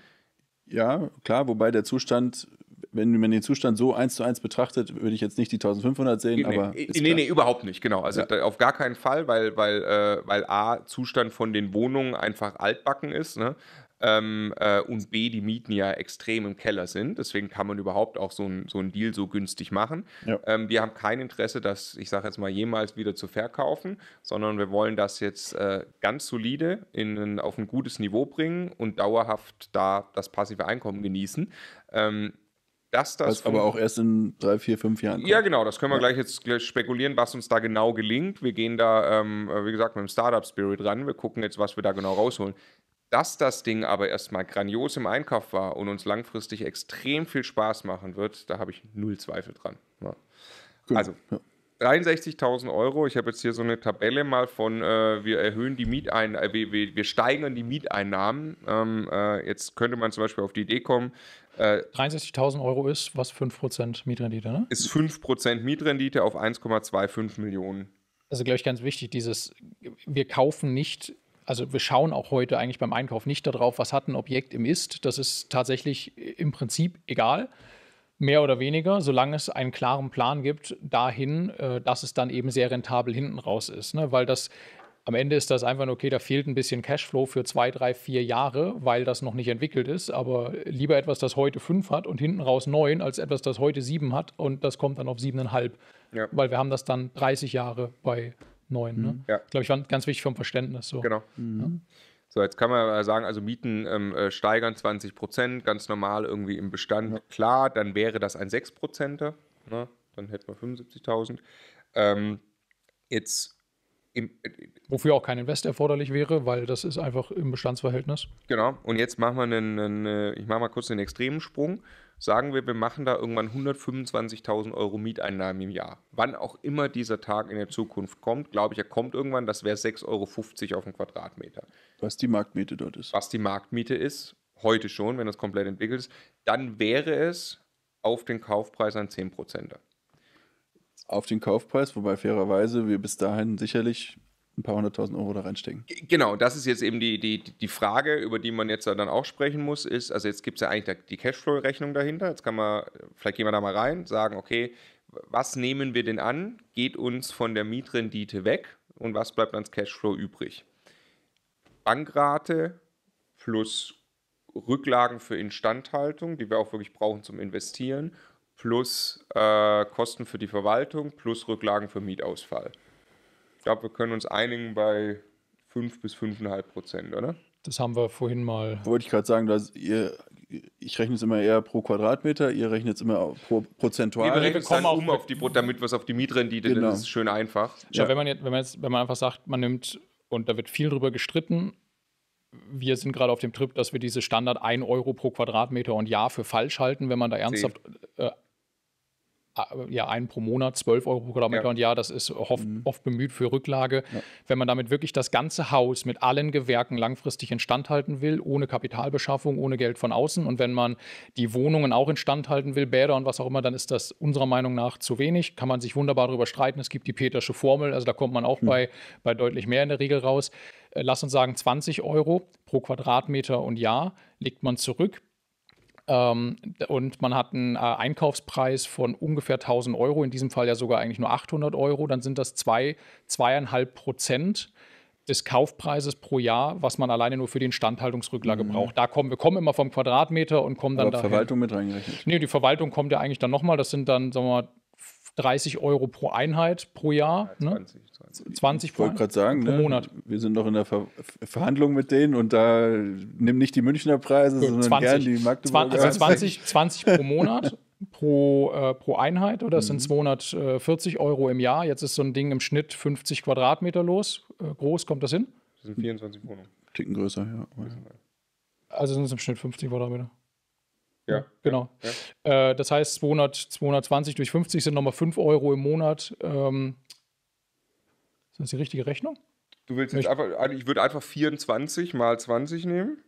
Ja, klar, wobei der Zustand, wenn man den Zustand so eins zu eins betrachtet, würde ich jetzt nicht die 1500 sehen, nee, aber. Nee, nee, nee, überhaupt nicht, genau. Also ja. auf gar keinen Fall, weil, weil, äh, weil A, Zustand von den Wohnungen einfach altbacken ist. Ne? Ähm, äh, und B, die Mieten ja extrem im Keller sind. Deswegen kann man überhaupt auch so einen so Deal so günstig machen. Ja. Ähm, wir haben kein Interesse, das, ich sage jetzt mal, jemals wieder zu verkaufen, sondern wir wollen das jetzt äh, ganz solide in, auf ein gutes Niveau bringen und dauerhaft da das passive Einkommen genießen. Ähm, dass das. Was aber auch erst in drei, vier, fünf Jahren. Kommt. Ja, genau, das können wir ja. gleich jetzt spekulieren, was uns da genau gelingt. Wir gehen da, ähm, äh, wie gesagt, mit dem Startup-Spirit ran. Wir gucken jetzt, was wir da genau rausholen. Dass das Ding aber erstmal grandios im Einkauf war und uns langfristig extrem viel Spaß machen wird, da habe ich null Zweifel dran. Ja. Cool. Also, ja. 63.000 Euro. Ich habe jetzt hier so eine Tabelle mal von, äh, wir erhöhen die Mieteinnahmen, äh, wir, wir, wir, steigern die Mieteinnahmen. Ähm, äh, jetzt könnte man zum Beispiel auf die Idee kommen. 63.000 äh, Euro ist was 5% Mietrendite, ne? Ist 5% Mietrendite auf 1,25 Millionen. Also, glaube ich, ganz wichtig, dieses, wir kaufen nicht also wir schauen auch heute eigentlich beim Einkauf nicht darauf, was hat ein Objekt im Ist. Das ist tatsächlich im Prinzip egal, mehr oder weniger, solange es einen klaren Plan gibt dahin, äh, dass es dann eben sehr rentabel hinten raus ist. Ne? Weil das am Ende ist das einfach nur, okay, da fehlt ein bisschen Cashflow für zwei, drei, vier Jahre, weil das noch nicht entwickelt ist. Aber lieber etwas, das heute fünf hat und hinten raus neun, als etwas, das heute sieben hat und das kommt dann auf siebeneinhalb. Ja. Weil wir haben das dann 30 Jahre bei neun. Ne? Mhm. Ja. Glaube ich, war ganz wichtig vom Verständnis. So. Genau. Mhm. Ja. So, jetzt kann man sagen, also Mieten ähm, äh, steigern 20 Prozent, ganz normal irgendwie im Bestand. Ja. Klar, dann wäre das ein 6 Prozenter. Ne? Dann hätten wir 75.000. Ähm, jetzt im, äh, Wofür auch kein Invest erforderlich wäre, weil das ist einfach im Bestandsverhältnis. Genau, und jetzt machen wir einen, einen äh, ich mache mal kurz den extremen Sprung. Sagen wir, wir machen da irgendwann 125.000 Euro Mieteinnahmen im Jahr. Wann auch immer dieser Tag in der Zukunft kommt, glaube ich, er kommt irgendwann, das wäre 6,50 Euro auf den Quadratmeter. Was die Marktmiete dort ist. Was die Marktmiete ist, heute schon, wenn das komplett entwickelt ist, dann wäre es auf den Kaufpreis ein 10%. Auf den Kaufpreis, wobei fairerweise wir bis dahin sicherlich ein paar hunderttausend Euro da reinstecken. Genau, das ist jetzt eben die, die, die Frage, über die man jetzt dann auch sprechen muss, ist, also jetzt gibt es ja eigentlich die Cashflow-Rechnung dahinter, jetzt kann man, vielleicht gehen wir da mal rein, sagen, okay, was nehmen wir denn an, geht uns von der Mietrendite weg und was bleibt ans Cashflow übrig? Bankrate plus Rücklagen für Instandhaltung, die wir auch wirklich brauchen zum Investieren, plus äh, Kosten für die Verwaltung, plus Rücklagen für Mietausfall glaube, wir können uns einigen bei 5 bis 5,5 Prozent, oder? Das haben wir vorhin mal. Wollte ich gerade sagen, dass ihr, ich rechne es immer eher pro Quadratmeter, ihr rechnet es immer pro prozentual. Wir rechnen es dann um, auf die, damit wir es auf die Mietrendite, genau. das ist schön einfach. Ja, ja. Wenn, man jetzt, wenn, man jetzt, wenn man einfach sagt, man nimmt, und da wird viel drüber gestritten, wir sind gerade auf dem Trip, dass wir diese Standard 1 Euro pro Quadratmeter und Jahr für falsch halten, wenn man da ernsthaft äh, äh, ja, einen pro Monat, 12 Euro pro Quadratmeter ja. und ja, das ist oft, mhm. oft bemüht für Rücklage. Ja. Wenn man damit wirklich das ganze Haus mit allen Gewerken langfristig instand halten will, ohne Kapitalbeschaffung, ohne Geld von außen und wenn man die Wohnungen auch instand halten will, Bäder und was auch immer, dann ist das unserer Meinung nach zu wenig. Kann man sich wunderbar darüber streiten. Es gibt die Petersche Formel, also da kommt man auch mhm. bei, bei deutlich mehr in der Regel raus äh, lass uns sagen, 20 Euro pro Quadratmeter und Jahr legt man zurück. Ähm, und man hat einen äh, Einkaufspreis von ungefähr 1000 Euro, in diesem Fall ja sogar eigentlich nur 800 Euro, dann sind das zwei, zweieinhalb Prozent des Kaufpreises pro Jahr, was man alleine nur für die Instandhaltungsrücklage mhm. braucht. Da kommen wir kommen immer vom Quadratmeter und kommen dann da. Verwaltung mit reingerechnet. Nee, die Verwaltung kommt ja eigentlich dann nochmal. Das sind dann, sagen wir mal, 30 Euro pro Einheit pro Jahr. Ja, 20, Ne? 20 ich wollte gerade sagen, pro ne? Monat. wir sind noch in der Ver Verhandlung mit denen und da nimm nicht die Münchner Preise, sondern 20, gern die Magdeburger. Also 20, 20 pro Monat pro, äh, pro Einheit oder es mhm. sind 240 äh, Euro im Jahr. Jetzt ist so ein Ding im Schnitt 50 Quadratmeter los. Äh, groß kommt das hin? Das sind 24 Wohnungen. Ticken größer, ja. Also sind es im Schnitt 50 Quadratmeter. Ja. Genau. Ja. Äh, das heißt, 200, 220 durch 50 sind nochmal 5 Euro im Monat. Ähm, ist das die richtige Rechnung? Du willst jetzt ich einfach, ich würde einfach 24 mal 20 nehmen.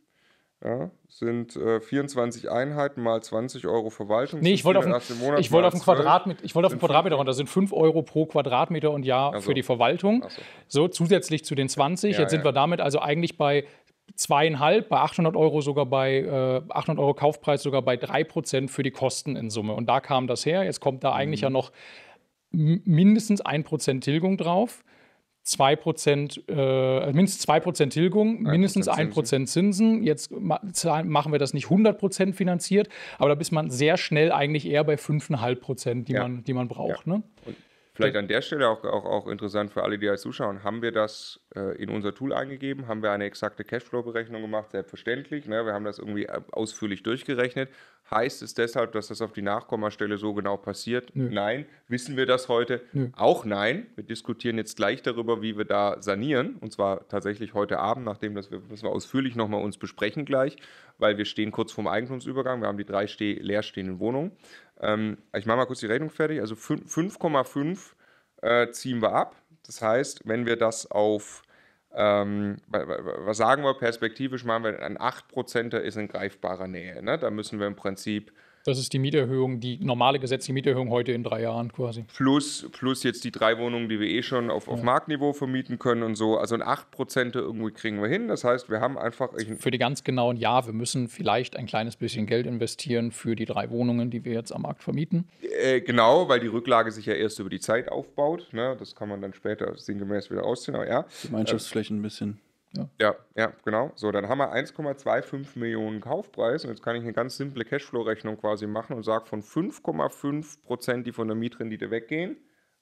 Ja, sind äh, 24 Einheiten mal 20 Euro Verwaltung. Nee, ich wollte auf, den, ich wollte auf, 12, Quadratmeter, ich wollte auf Quadratmeter runter. Das sind 5 Euro pro Quadratmeter und Jahr so. für die Verwaltung. So. so. zusätzlich zu den 20. Ja, Jetzt ja. sind wir damit also eigentlich bei zweieinhalb, bei 800 Euro sogar bei äh, 800 Euro Kaufpreis sogar bei 3% für die Kosten in Summe. Und da kam das her. Jetzt kommt da eigentlich mhm. ja noch mindestens 1% Tilgung drauf. 2%, äh, mindestens 2% Tilgung, 1 mindestens 1% Zinsen. Jetzt ma machen wir das nicht 100% finanziert, aber da ist man sehr schnell eigentlich eher bei 5,5%, die, ja. man, die man braucht. Ja. Ne? Vielleicht an der Stelle auch, auch, auch interessant für alle, die da zuschauen. Haben wir das äh, in unser Tool eingegeben? Haben wir eine exakte Cashflow-Berechnung gemacht? Selbstverständlich. Ne? Wir haben das irgendwie äh, ausführlich durchgerechnet. Heißt es deshalb, dass das auf die Nachkommastelle so genau passiert? Nö. Nein. Wissen wir das heute? Nö. Auch nein. Wir diskutieren jetzt gleich darüber, wie wir da sanieren. Und zwar tatsächlich heute Abend, nachdem das wir, müssen wir ausführlich nochmal uns besprechen gleich, weil wir stehen kurz vorm Eigentumsübergang. Wir haben die drei leerstehenden Wohnungen. Ähm, ich mache mal kurz die Rechnung fertig. Also 5,5 äh, ziehen wir ab. Das heißt, wenn wir das auf, ähm, was sagen wir, perspektivisch machen wir, ein 8%er ist in greifbarer Nähe. Ne? Da müssen wir im Prinzip das ist die Mieterhöhung, die normale gesetzliche Mieterhöhung heute in drei Jahren quasi. Plus, plus jetzt die drei Wohnungen, die wir eh schon auf, ja. Marktniveau vermieten können und so. Also ein 8% irgendwie kriegen wir hin. Das heißt, wir haben einfach. Für die ganz genauen Ja, wir müssen vielleicht ein kleines bisschen Geld investieren für die drei Wohnungen, die wir jetzt am Markt vermieten. Äh, genau, weil die Rücklage sich ja erst über die Zeit aufbaut. Ne? Das kann man dann später sinngemäß wieder ausziehen. Aber ja. Gemeinschaftsflächen äh, ein bisschen. Ja. ja, ja, genau. So, dann haben wir 1,25 Millionen Kaufpreis und jetzt kann ich eine ganz simple Cashflow-Rechnung quasi machen und sage von 5,5 Prozent, die von der Mietrendite weggehen,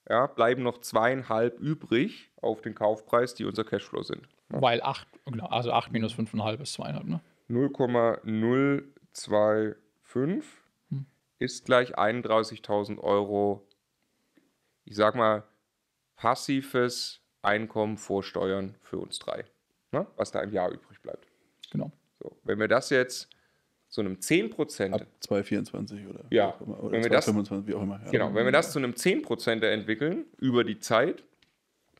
ja, bleiben noch zweieinhalb übrig auf den Kaufpreis, die unser Cashflow sind. Ja. Weil 8, genau, also 8 minus 5,5 ist zweieinhalb, ne? 0,025 hm. ist gleich 31.000 Euro, ich sag mal, passives Einkommen vor Steuern für uns drei ne, was da im Jahr übrig bleibt. Genau. So, wenn wir das jetzt zu einem 10%. Ab 224 oder, ja, oder wenn wir 225, das, wie auch immer. Ja. Genau, wenn wir das zu einem 10% entwickeln über die Zeit,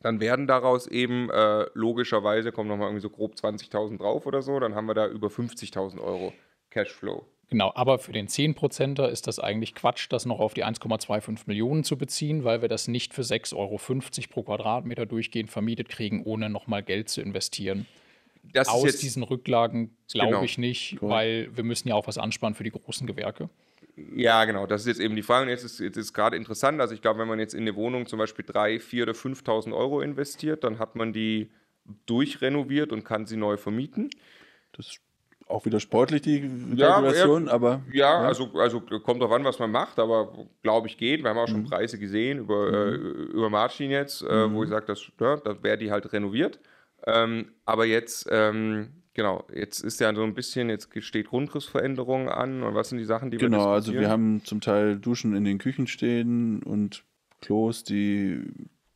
dann werden daraus eben äh, logischerweise, kommen nochmal irgendwie so grob 20.000 drauf oder so, dann haben wir da über 50.000 Euro Cashflow Genau, aber für den 10%er ist das eigentlich Quatsch, das noch auf die 1,25 Millionen zu beziehen, weil wir das nicht für 6,50 Euro pro Quadratmeter durchgehend vermietet kriegen, ohne nochmal Geld zu investieren. Das Aus jetzt, diesen Rücklagen glaube genau. ich nicht, cool. weil wir müssen ja auch was ansparen für die großen Gewerke. Ja, genau, das ist jetzt eben die Frage. Und jetzt ist, es ist gerade interessant, also ich glaube, wenn man jetzt in eine Wohnung zum Beispiel 3.000, 4.000 oder 5.000 Euro investiert, dann hat man die durchrenoviert und kann sie neu vermieten. Das ist auch wieder sportlich die Kalkulation, ja, aber. Ja, ja, Also, also kommt drauf an, was man macht, aber glaube ich geht. Wir haben auch schon mhm. Preise gesehen über, mhm. äh, über Marcin jetzt, äh, mhm. wo ich sage, das, ja, da wäre die halt renoviert. Ähm, aber jetzt, ähm, genau, jetzt ist ja so ein bisschen, jetzt steht Grundrissveränderungen an und was sind die Sachen, die genau, wir Genau, also wir haben zum Teil Duschen in den Küchen stehen und Klos, die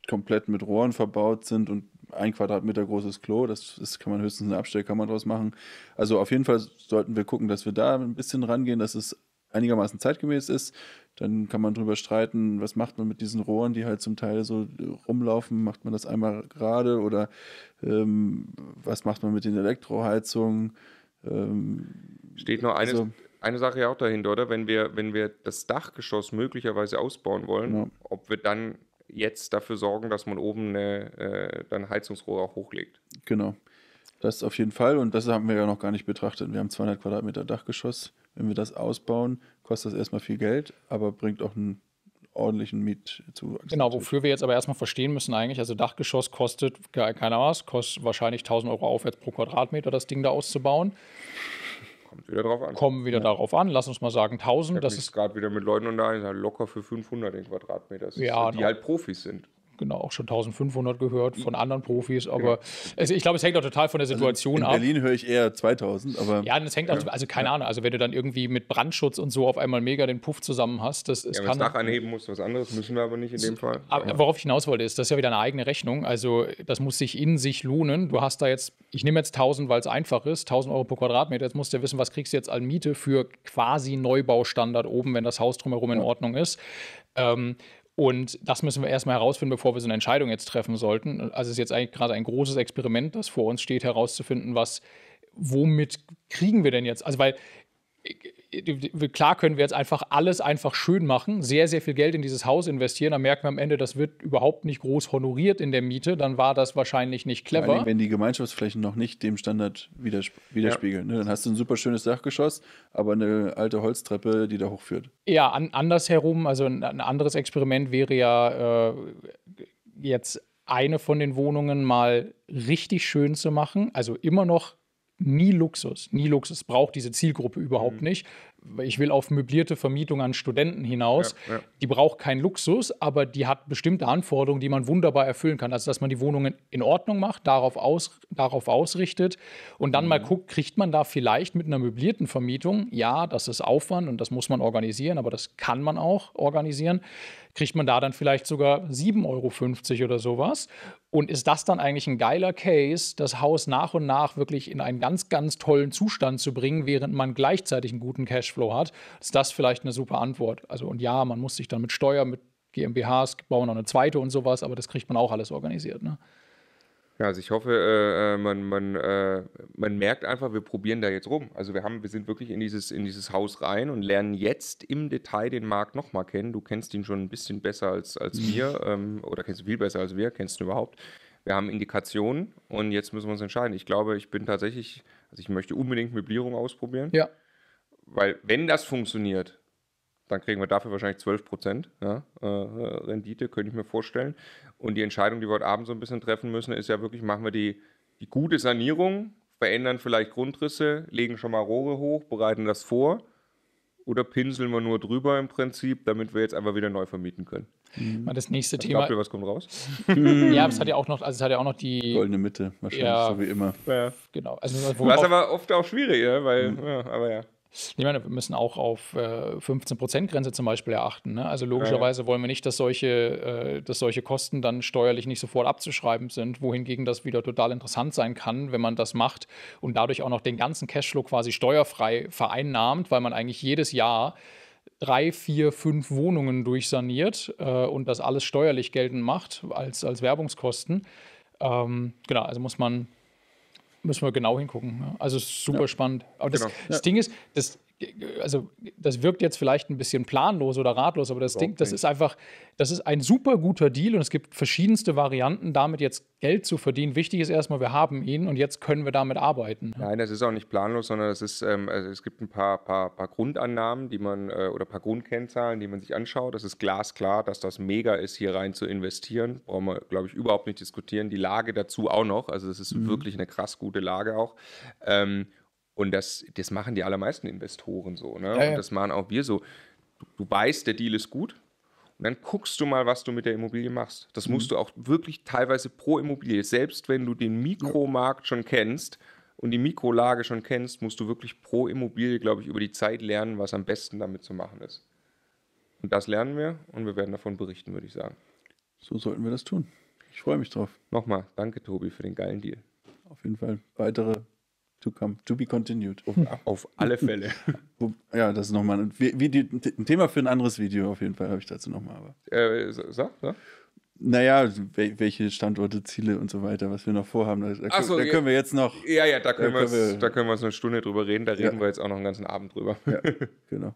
komplett mit Rohren verbaut sind und ein Quadratmeter großes Klo. Das ist, kann man höchstens eine Abstellkammer draus machen. Also auf jeden Fall sollten wir gucken, dass wir da ein bisschen rangehen, dass es einigermaßen zeitgemäß ist. Dann kann man drüber streiten, was macht man mit diesen Rohren, die halt zum Teil so rumlaufen. Macht man das einmal gerade oder ähm, was macht man mit den Elektroheizungen? Ähm, Steht nur eine, also, eine Sache ja auch dahinter, oder? Wenn wir, wenn wir das Dachgeschoss möglicherweise ausbauen wollen, ja. ob wir dann jetzt dafür sorgen, dass man oben eine, äh, dann Heizungsrohr auch hochlegt. Genau. Das auf jeden Fall und das haben wir ja noch gar nicht betrachtet. Wir haben 200 Quadratmeter Dachgeschoss. Wenn wir das ausbauen, kostet das erstmal viel Geld, aber bringt auch einen ordentlichen Mietzuwachs. Genau, wofür wir jetzt aber erstmal verstehen müssen eigentlich, also Dachgeschoss kostet, keiner was, kostet wahrscheinlich 1000 Euro aufwärts pro Quadratmeter, das Ding da auszubauen. Kommt wieder drauf an. Kommen wieder ja. darauf an. Lass uns mal sagen 1000. Ich das ist gerade wieder mit Leuten unterhalten, locker für 500 den Quadratmeter. ja, ist, die halt Profis sind genau auch schon 1500 gehört von anderen Profis, aber ja. Genau. ich glaube, es hängt auch total von der also Situation also in ab. In Berlin höre ich eher 2000, aber ja, das hängt ja. auch, also keine ja. Ahnung, also wenn du dann irgendwie mit Brandschutz und so auf einmal mega den Puff zusammen hast, das ist ja, kann das Dach anheben musst, was anderes müssen wir aber nicht in dem Fall. Aber worauf ich hinaus wollte, ist, das ist ja wieder eine eigene Rechnung, also das muss sich in sich lohnen. Du hast da jetzt, ich nehme jetzt 1000, weil es einfach ist, 1000 Euro pro Quadratmeter. Jetzt musst du ja wissen, was kriegst du jetzt an Miete für quasi Neubaustandard oben, wenn das Haus drumherum in Ordnung ist. Ähm, und das müssen wir erstmal herausfinden, bevor wir so eine Entscheidung jetzt treffen sollten. Also es ist jetzt eigentlich gerade ein großes Experiment, das vor uns steht, herauszufinden, was, womit kriegen wir denn jetzt? Also weil klar können wir jetzt einfach alles einfach schön machen, sehr, sehr viel Geld in dieses Haus investieren, dann merken wir am Ende, das wird überhaupt nicht groß honoriert in der Miete, dann war das wahrscheinlich nicht clever. allem, wenn die Gemeinschaftsflächen noch nicht dem Standard widersp widerspiegeln, ja. ne? dann hast du ein super schönes Dachgeschoss, aber eine alte Holztreppe, die da hochführt. Ja, an, andersherum, also ein, ein, anderes Experiment wäre ja äh, jetzt eine von den Wohnungen mal richtig schön zu machen, also immer noch nie Luxus, nie Luxus, braucht diese Zielgruppe überhaupt mhm. nicht ich will auf möblierte Vermietung an Studenten hinaus. Ja, ja. Die braucht keinen Luxus, aber die hat bestimmte Anforderungen, die man wunderbar erfüllen kann. Also, dass man die Wohnungen in Ordnung macht, darauf, aus, darauf ausrichtet und dann mhm. mal guckt, kriegt man da vielleicht mit einer möblierten Vermietung, ja, das ist Aufwand und das muss man organisieren, aber das kann man auch organisieren, kriegt man da dann vielleicht sogar 7,50 Euro oder sowas. Und ist das dann eigentlich ein geiler Case, das Haus nach und nach wirklich in einen ganz, ganz tollen Zustand zu bringen, während man gleichzeitig einen guten Cash Cashflow hat, ist das vielleicht eine super Antwort. Also und ja, man muss sich dann mit Steuern, mit GmbHs, bauen noch eine zweite und sowas, aber das kriegt man auch alles organisiert. Ne? Ja, also ich hoffe, äh, äh, man, man, äh, man merkt einfach, wir probieren da jetzt rum. Also wir haben, wir sind wirklich in dieses, in dieses Haus rein und lernen jetzt im Detail den Markt nochmal kennen. Du kennst ihn schon ein bisschen besser als, als mhm. wir, ähm, oder kennst du viel besser als wir, kennst du überhaupt. Wir haben Indikationen und jetzt müssen wir uns entscheiden. Ich glaube, ich bin tatsächlich, also ich möchte unbedingt Möblierung ausprobieren. Ja. Weil wenn das funktioniert, dann kriegen wir dafür wahrscheinlich 12 ja, äh, äh, Rendite, könnte ich mir vorstellen. Und die Entscheidung, die wir heute Abend so ein bisschen treffen müssen, ist ja wirklich, machen wir die, die gute Sanierung, verändern vielleicht Grundrisse, legen schon mal Rohre hoch, bereiten das vor oder pinseln wir nur drüber im Prinzip, damit wir jetzt einfach wieder neu vermieten können. Mhm. Das nächste Thema. Ich ihr, was kommt raus? ja, es hat ja hm. auch noch, also es hat ja auch noch die goldene Mitte wahrscheinlich, ja, so wie immer. Ja. Genau. Also, was aber oft auch schwierig, ja, weil, mhm. ja, aber ja. Ich meine, wir müssen auch auf äh, 15%-Grenze zum Beispiel erachten. Ne? Also logischerweise wollen wir nicht, dass solche, äh, dass solche Kosten dann steuerlich nicht sofort abzuschreiben sind, wohingegen das wieder total interessant sein kann, wenn man das macht und dadurch auch noch den ganzen Cashflow quasi steuerfrei vereinnahmt, weil man eigentlich jedes Jahr drei, vier, fünf Wohnungen durchsaniert äh, und das alles steuerlich geltend macht als, als Werbungskosten. Ähm, genau, also muss man müssen wir genau hingucken. Also super ja. spannend. Aber das, genau. das ja. Ding ist, das, also das wirkt jetzt vielleicht ein bisschen planlos oder ratlos, aber das Ding, das ist einfach, das ist ein super guter Deal und es gibt verschiedenste Varianten, damit jetzt Geld zu verdienen. Wichtig ist erstmal, wir haben ihn und jetzt können wir damit arbeiten. Nein, das ist auch nicht planlos, sondern es ist, ähm, also es gibt ein paar, paar, paar Grundannahmen, die man äh, oder paar Grundkennzahlen, die man sich anschaut. Das ist glasklar, dass das mega ist, hier rein zu investieren. Brauchen wir, glaube ich, überhaupt nicht diskutieren. Die Lage dazu auch noch. Also es ist mhm. wirklich eine krass gute Lage auch. Ähm, und das, das machen die allermeisten Investoren so. Ne? Ja, ja. Und das machen auch wir so. Du, du, weißt, der Deal ist gut. Und dann guckst du mal, was du mit der Immobilie machst. Das mhm. musst du auch wirklich teilweise pro Immobilie. Selbst wenn du den Mikromarkt schon kennst und die Mikrolage schon kennst, musst du wirklich pro Immobilie, glaube ich, über die Zeit lernen, was am besten damit zu machen ist. Und das lernen wir und wir werden davon berichten, würde ich sagen. So sollten wir das tun. Ich freue mich drauf. Nochmal, danke Tobi für den geilen Deal. Auf jeden Fall weitere to come, to be continued. Auf, auf alle Fälle. ja, das ist nochmal ein, ein, Thema für ein anderes Video, auf jeden Fall habe ich dazu nochmal. Aber. Äh, sag, sag. Naja, welche Standorte, Ziele und so weiter, was wir noch vorhaben, da, da, so, da können ja, wir jetzt noch. Ja, ja, da können, da können wir, da können wir uns eine Stunde drüber reden, da reden ja. wir jetzt auch noch einen ganzen Abend drüber. Ja, genau.